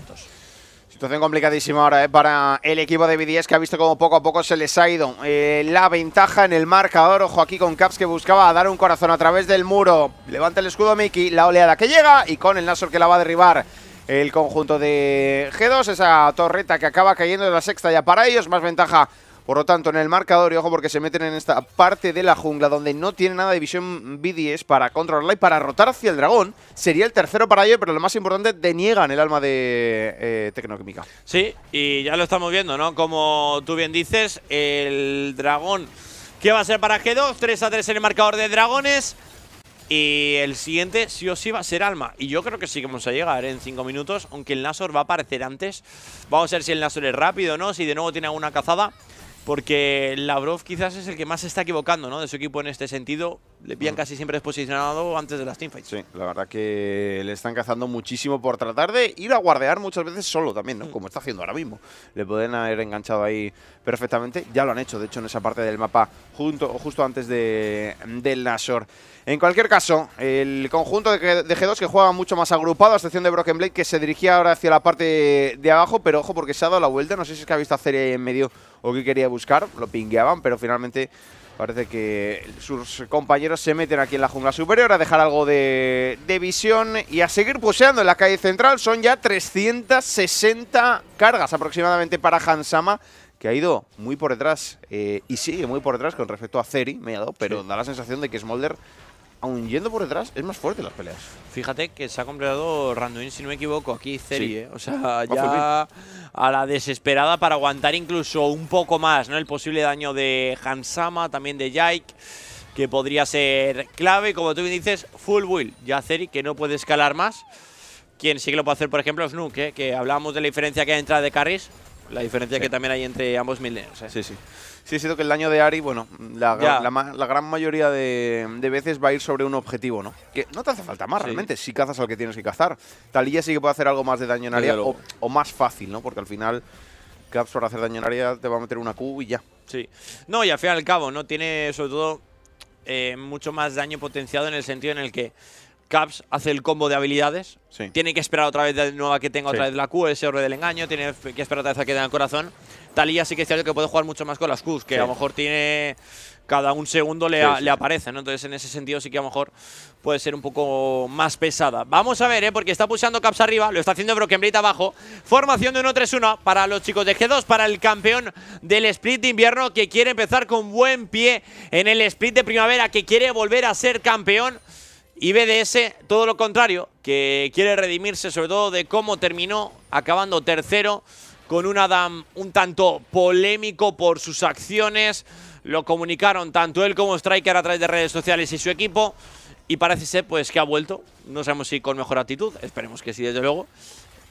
Situación complicadísima ahora eh, para el equipo de BDS que ha visto como poco a poco se les ha ido eh, la ventaja en el marcador. Ojo aquí con Caps que buscaba dar un corazón a través del muro. Levanta el escudo Mickey, la oleada que llega y con el Nasor que la va a derribar el conjunto de G2. Esa torreta que acaba cayendo de la sexta ya para ellos. Más ventaja por lo tanto, en el marcador, y ojo porque se meten en esta parte de la jungla donde no tiene nada de visión B10 para controlarla y para rotar hacia el dragón. Sería el tercero para ello, pero lo más importante, deniegan el alma de eh, Tecnoquímica. Sí, y ya lo estamos viendo, ¿no? Como tú bien dices, el dragón que va a ser para G2, 3 a 3 en el marcador de dragones. Y el siguiente sí o sí va a ser Alma. Y yo creo que sí que vamos a llegar en 5 minutos, aunque el Nasor va a aparecer antes. Vamos a ver si el Nasor es rápido no, si de nuevo tiene alguna cazada porque Lavrov quizás es el que más se está equivocando ¿no? de su equipo en este sentido. Le pillan mm. casi siempre desposicionado antes de las teamfights. Sí, la verdad que le están cazando muchísimo por tratar de ir a guardear muchas veces solo también, ¿no? Mm. como está haciendo ahora mismo. Le pueden haber enganchado ahí perfectamente. Ya lo han hecho, de hecho, en esa parte del mapa junto, justo antes de, del Nashor. En cualquier caso, el conjunto de G2 que juega mucho más agrupado, a excepción de Broken Blade, que se dirigía ahora hacia la parte de abajo, pero ojo porque se ha dado la vuelta. No sé si es que ha visto hacer en medio o que quería buscar, lo pingueaban, pero finalmente parece que sus compañeros se meten aquí en la jungla superior a dejar algo de, visión y a seguir puseando en la calle central. Son ya 360 cargas aproximadamente para Hansama que ha ido muy por detrás eh, y sigue muy por detrás con respecto a Ceri, me ha dado, pero da la sensación de que Smolder yendo por detrás, es más fuerte las peleas. Fíjate que se ha completado Randuin, si no me equivoco, aquí serie ¿eh? O sea, ya a la desesperada para aguantar incluso un poco más, ¿no? El posible daño de Hansama, también de Yike que podría ser clave. Como tú dices, full will. Ya Ceri, que no puede escalar más. Quien sí que lo puede hacer, por ejemplo, es ¿eh? que hablábamos de la diferencia que hay entre de carries, la diferencia que también hay entre ambos milenios. ¿eh? Sí, sí. Sí, siento que el daño de Ari, bueno, la, gran mayoría de, veces va a ir sobre un objetivo, ¿no? Que no te hace falta más realmente, si cazas al que tienes que cazar. Talilla sí que puede hacer algo más de daño en área o, más fácil, ¿no? Porque al final, Caps por hacer daño en área te va a meter una Q y ya. Sí. No, y al fin y al cabo, ¿no? Tiene sobre todo eh, mucho más daño potenciado en el sentido en el que Caps hace el combo de habilidades. Tiene que esperar otra vez de nueva que tenga otra vez la Q, ese orden del engaño. Tiene que esperar otra vez a que tenga el corazón. Talía sí que es cierto que puede jugar mucho más con las Qs, que a lo mejor tiene. Cada un segundo le, aparecen. aparece, ¿no? Entonces, en ese sentido, sí que a lo mejor puede ser un poco más pesada. Vamos a ver, ¿eh? Porque está pulsando Caps arriba, lo está haciendo Blade abajo. Formación de 1-3-1 para los chicos de G2, para el campeón del split de invierno, que quiere empezar con buen pie en el split de primavera, que quiere volver a ser campeón y BDS, todo lo contrario, que quiere redimirse sobre todo de cómo terminó acabando tercero con un Adam un tanto polémico por sus acciones. Lo comunicaron tanto él como Striker a través de redes sociales y su equipo. Y parece ser pues que ha vuelto. No sabemos si con mejor actitud, esperemos que sí, desde luego.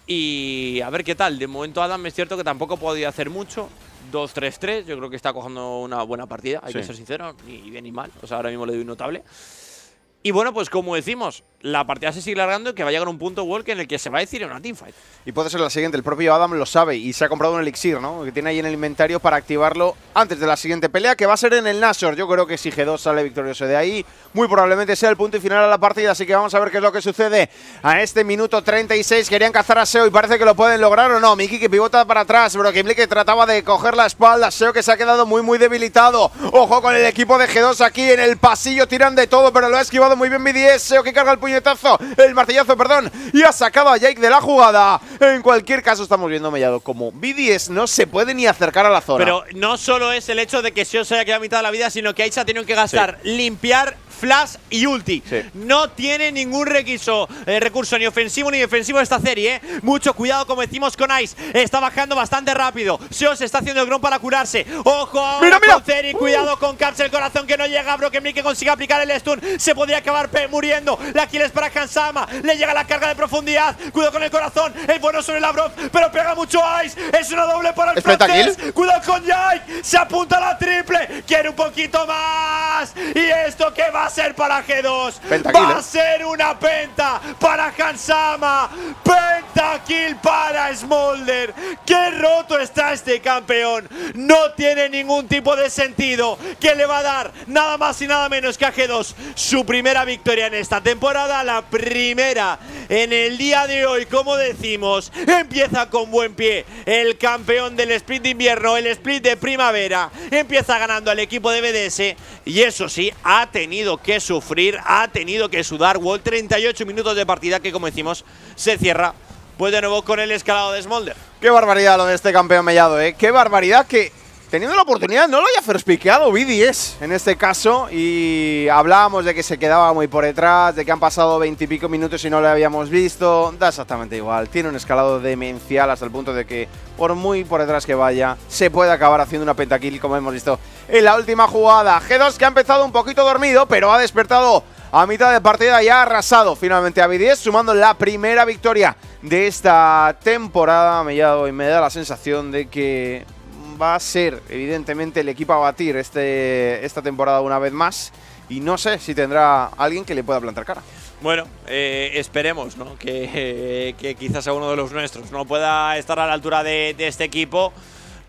Y a ver qué tal. De momento Adam es cierto que tampoco podía hacer mucho. 2-3-3, yo creo que está cogiendo una buena partida, hay que ser sincero, ni bien ni mal. O ahora mismo le doy un notable. Y bueno, pues como decimos, la partida se sigue largando y que va a llegar un punto Walk en el que se va a decir en una teamfight. Y puede ser la siguiente, el propio Adam lo sabe y se ha comprado un elixir, ¿no? Que tiene ahí en el inventario para activarlo antes de la siguiente pelea, que va a ser en el Nashor. Yo creo que si G2 sale victorioso de ahí, muy probablemente sea el punto y final a la partida, así que vamos a ver qué es lo que sucede a este minuto 36. Querían cazar a Seo y parece que lo pueden lograr o no. Miki que pivota para atrás, pero que trataba de coger la espalda. Seo que se ha quedado muy, muy debilitado. Ojo con el equipo de G2 aquí en el pasillo, tiran de todo, pero lo ha esquivado muy bien BDS, Seo que carga el puñetazo, el martillazo, perdón, y ha sacado a Jake de la jugada. En cualquier caso, estamos viendo, Mellado, como BDS no se puede ni acercar a la zona. Pero no solo es el hecho de que Seo se haya quedado a mitad de la vida, sino que ha tienen que gastar, limpiar flash y ulti. No tiene ningún requiso, eh, recurso ni ofensivo ni defensivo esta serie. ¿eh? Mucho cuidado, como decimos con Ice. Está bajando bastante rápido. Seo se está haciendo el gron para curarse. Ojo, mira, con Cuidado uh. con Caps el corazón que no llega. Broken que consiga aplicar el stun. Se podría acabar muriendo. La es para Kansama. Le llega la carga de profundidad. Cuidado con el corazón. el bueno sobre la Brock, pero pega mucho Ice. Es una doble para el francés. Cuidado con Jake. Se apunta a la triple. Quiere un poquito más. ¿Y esto qué va a ser para G2? va a eh. ser una penta para Kansama. Pentakill para Smolder. Qué roto está este campeón. No tiene ningún tipo de sentido que le va a dar nada más y nada menos que a G2 su primer victoria en esta temporada, la primera en el día de hoy, como decimos, empieza con buen pie el campeón del split de invierno, el split de primavera, empieza ganando al equipo de BDS y eso sí, ha tenido que sufrir, ha tenido que sudar Wall 38 minutos de partida que como decimos se cierra pues de nuevo con el escalado de Smolder. Qué barbaridad lo de este campeón mellado, ¿eh? Qué barbaridad que teniendo la oportunidad, no lo haya first b 10 en este caso. Y hablábamos de que se quedaba muy por detrás, de que han pasado veintipico minutos y no lo habíamos visto. Da exactamente igual. Tiene un escalado demencial hasta el punto de que, por muy por detrás que vaya, se puede acabar haciendo una pentakill, como hemos visto en la última jugada. G2 que ha empezado un poquito dormido, pero ha despertado a mitad de partida y ha arrasado finalmente a V10, sumando la primera victoria de esta temporada. Me, y me da la sensación de que va a ser evidentemente el equipo a batir este, esta temporada una vez más y no sé si tendrá alguien que le pueda plantar cara. Bueno, eh, esperemos que, eh, que, quizás alguno uno de los nuestros no pueda estar a la altura de, este equipo,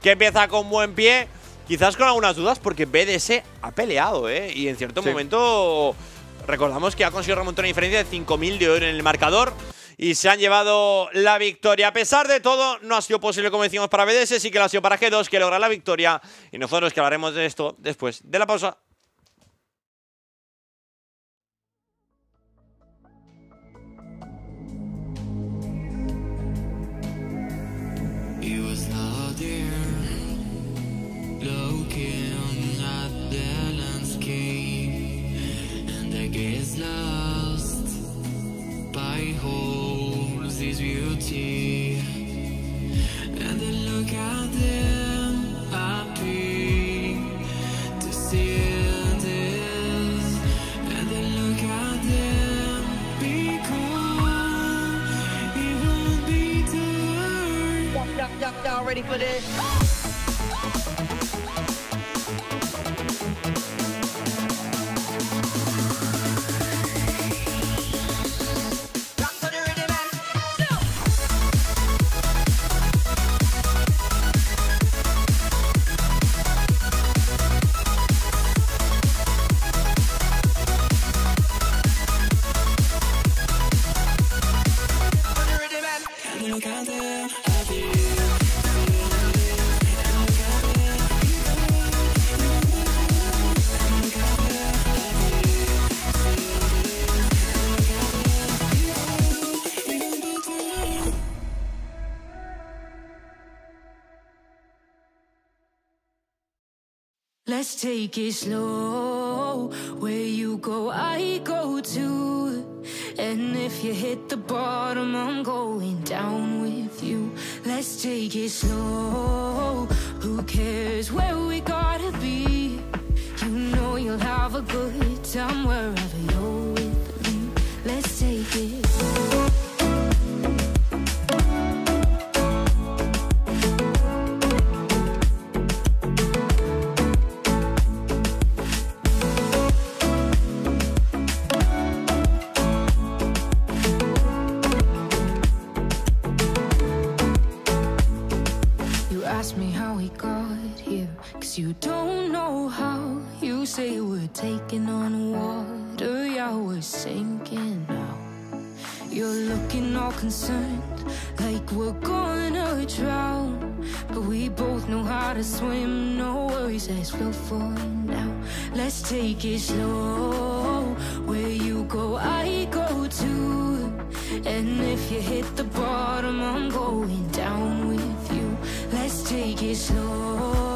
que empieza con buen pie, quizás con algunas dudas, porque BDS ha peleado, ¿eh? y en cierto momento recordamos que ha conseguido remontar una diferencia de 5.000 de oro en el marcador y se han llevado la victoria. A pesar de todo, no ha sido posible, como decimos, para BDS, sí que lo ha sido para G2, que logra la victoria. Y nosotros que hablaremos de esto después de la pausa. empty And then look at them happy To see And then look at them Even Y'all ready for this? Let's take it slow. Where you go, I go too. And if you hit the bottom, I'm going down with you. Let's take it slow. Who cares where we gotta be? You know you'll have a good time wherever you're with me. Let's take it slow. you don't know how you say we're taking on water, yeah, we're sinking now. You're looking all concerned, like we're gonna drown. But we both know how to swim, no worries, let's go for it now. Let's take it slow, where you go, I go too. And if you hit the bottom, I'm going down with you. Let's take it slow.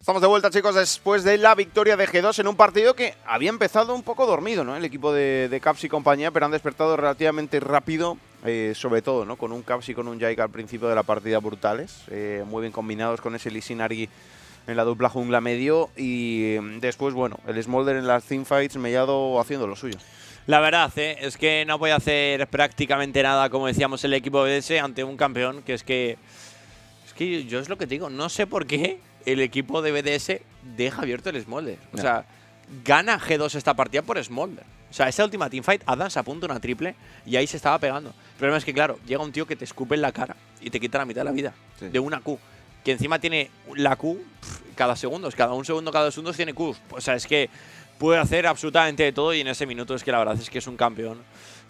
Estamos de vuelta, chicos, después de la victoria de G2 en un partido que había empezado un poco dormido, ¿no? El equipo de, de Caps y compañía, pero han despertado relativamente rápido eh, sobre todo ¿no? con un Caps y con un Jaik al principio de la partida brutales, eh, muy bien combinados con ese lissinari en la dupla jungla medio y mm, después, bueno, el Smolder en las teamfights ido haciendo lo suyo. La verdad ¿eh? es que no puede hacer prácticamente nada, como decíamos, el equipo BDS ante un campeón, que es que... Es que yo es lo que te digo, no sé por qué el equipo de BDS deja abierto el Smolder. O sea, gana G2 esta partida por Smolder. O sea, esa última teamfight, se apunta una triple y ahí se estaba pegando. El problema es que, claro, llega un tío que te escupe en la cara y te quita la mitad de la vida de una Q. Que encima tiene la Q cada segundo, cada un segundo, cada dos segundos tiene Q. O sea, es que puede hacer absolutamente de todo y en ese minuto es que la verdad es que es un campeón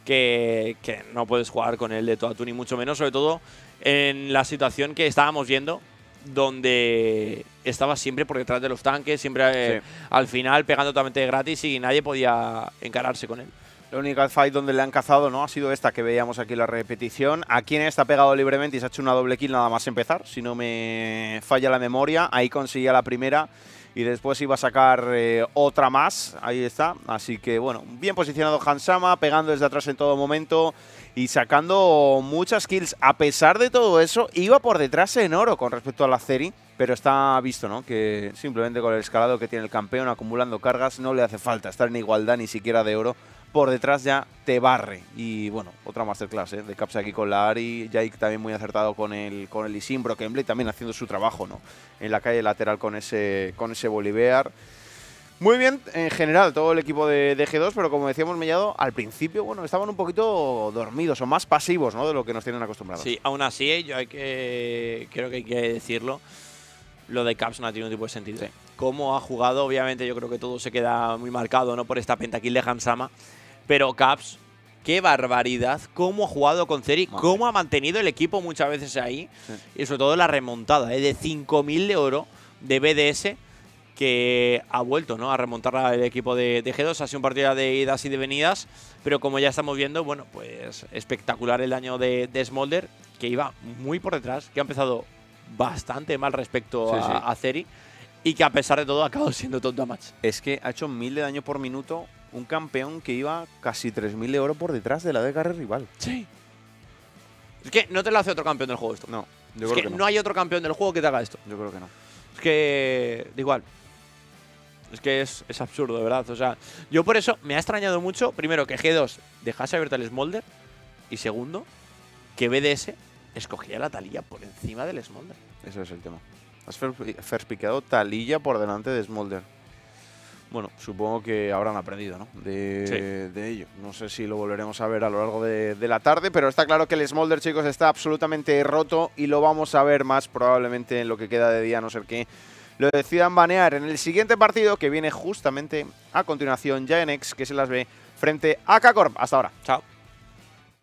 que, que no puedes jugar con él de a tú, ni mucho menos, sobre todo en la situación que estábamos viendo, donde estaba siempre por detrás de los tanques, siempre eh, al final pegando totalmente gratis y nadie podía encararse con él. La única fight donde le han cazado no ha sido esta que veíamos aquí la repetición. Aquí en esta ha pegado libremente y se ha hecho una doble kill nada más empezar, si no me falla la memoria. Ahí conseguía la primera y después iba a sacar eh, otra más. Ahí está. Así que bueno, bien posicionado Hansama, pegando desde atrás en todo momento y sacando muchas kills. A pesar de todo eso, iba por detrás en oro con respecto a la Ceri, pero está visto, ¿no? Que simplemente con el escalado que tiene el campeón acumulando cargas no le hace falta estar en igualdad ni siquiera de oro. Por detrás ya te barre. Y bueno, otra masterclass ¿eh? de Caps aquí con la Ari. Jake también muy acertado con el, con el Isim, también haciendo su trabajo, ¿no? En la calle lateral con ese, con ese Bolivar. Muy bien, en general, todo el equipo de, de, G2, pero como decíamos, Mellado, al principio, bueno, estaban un poquito dormidos o más pasivos, ¿no? De lo que nos tienen acostumbrados. Sí, aún así, yo hay que, creo que hay que decirlo, lo de Caps no ha tenido tipo de sentido. Cómo ha jugado, obviamente, yo creo que todo se queda muy marcado, ¿no? Por esta pentakill de Hansama, pero Caps, qué barbaridad, cómo ha jugado con Ceri, cómo ha mantenido el equipo muchas veces ahí, y sobre todo la remontada, es ¿eh? De 5.000 de oro de BDS que ha vuelto ¿no? a remontar al equipo de, G2. Ha sido un partido de idas y de venidas, pero como ya estamos viendo, bueno, pues espectacular el daño de, Smolder, que iba muy por detrás, que ha empezado bastante mal respecto a, Zeri y que a pesar de todo ha acabado siendo top damage. Es que ha hecho mil de daño por minuto un campeón que iba casi 3.000 de oro por detrás de la de carrera rival. Sí. Es que no te lo hace otro campeón del juego esto. No, que, no. hay otro campeón del juego que te haga esto. Yo creo que no. Es que, igual, es que es, absurdo, verdad. O sea, yo por eso me ha extrañado mucho, primero, que G2 dejase abierta el Smolder. Y segundo, que BDS escogía la Talilla por encima del Smolder. Eso es el tema. Has piqueado Talilla por delante de Smolder. Bueno, supongo que habrán aprendido ¿no? de, ello. No sé si lo volveremos a ver a lo largo de, la tarde, pero está claro que el Smolder, chicos, está absolutamente roto y lo vamos a ver más probablemente en lo que queda de día, no sé qué lo decidan banear en el siguiente partido que viene justamente a continuación ya en que se las ve frente a k Hasta ahora. Chao.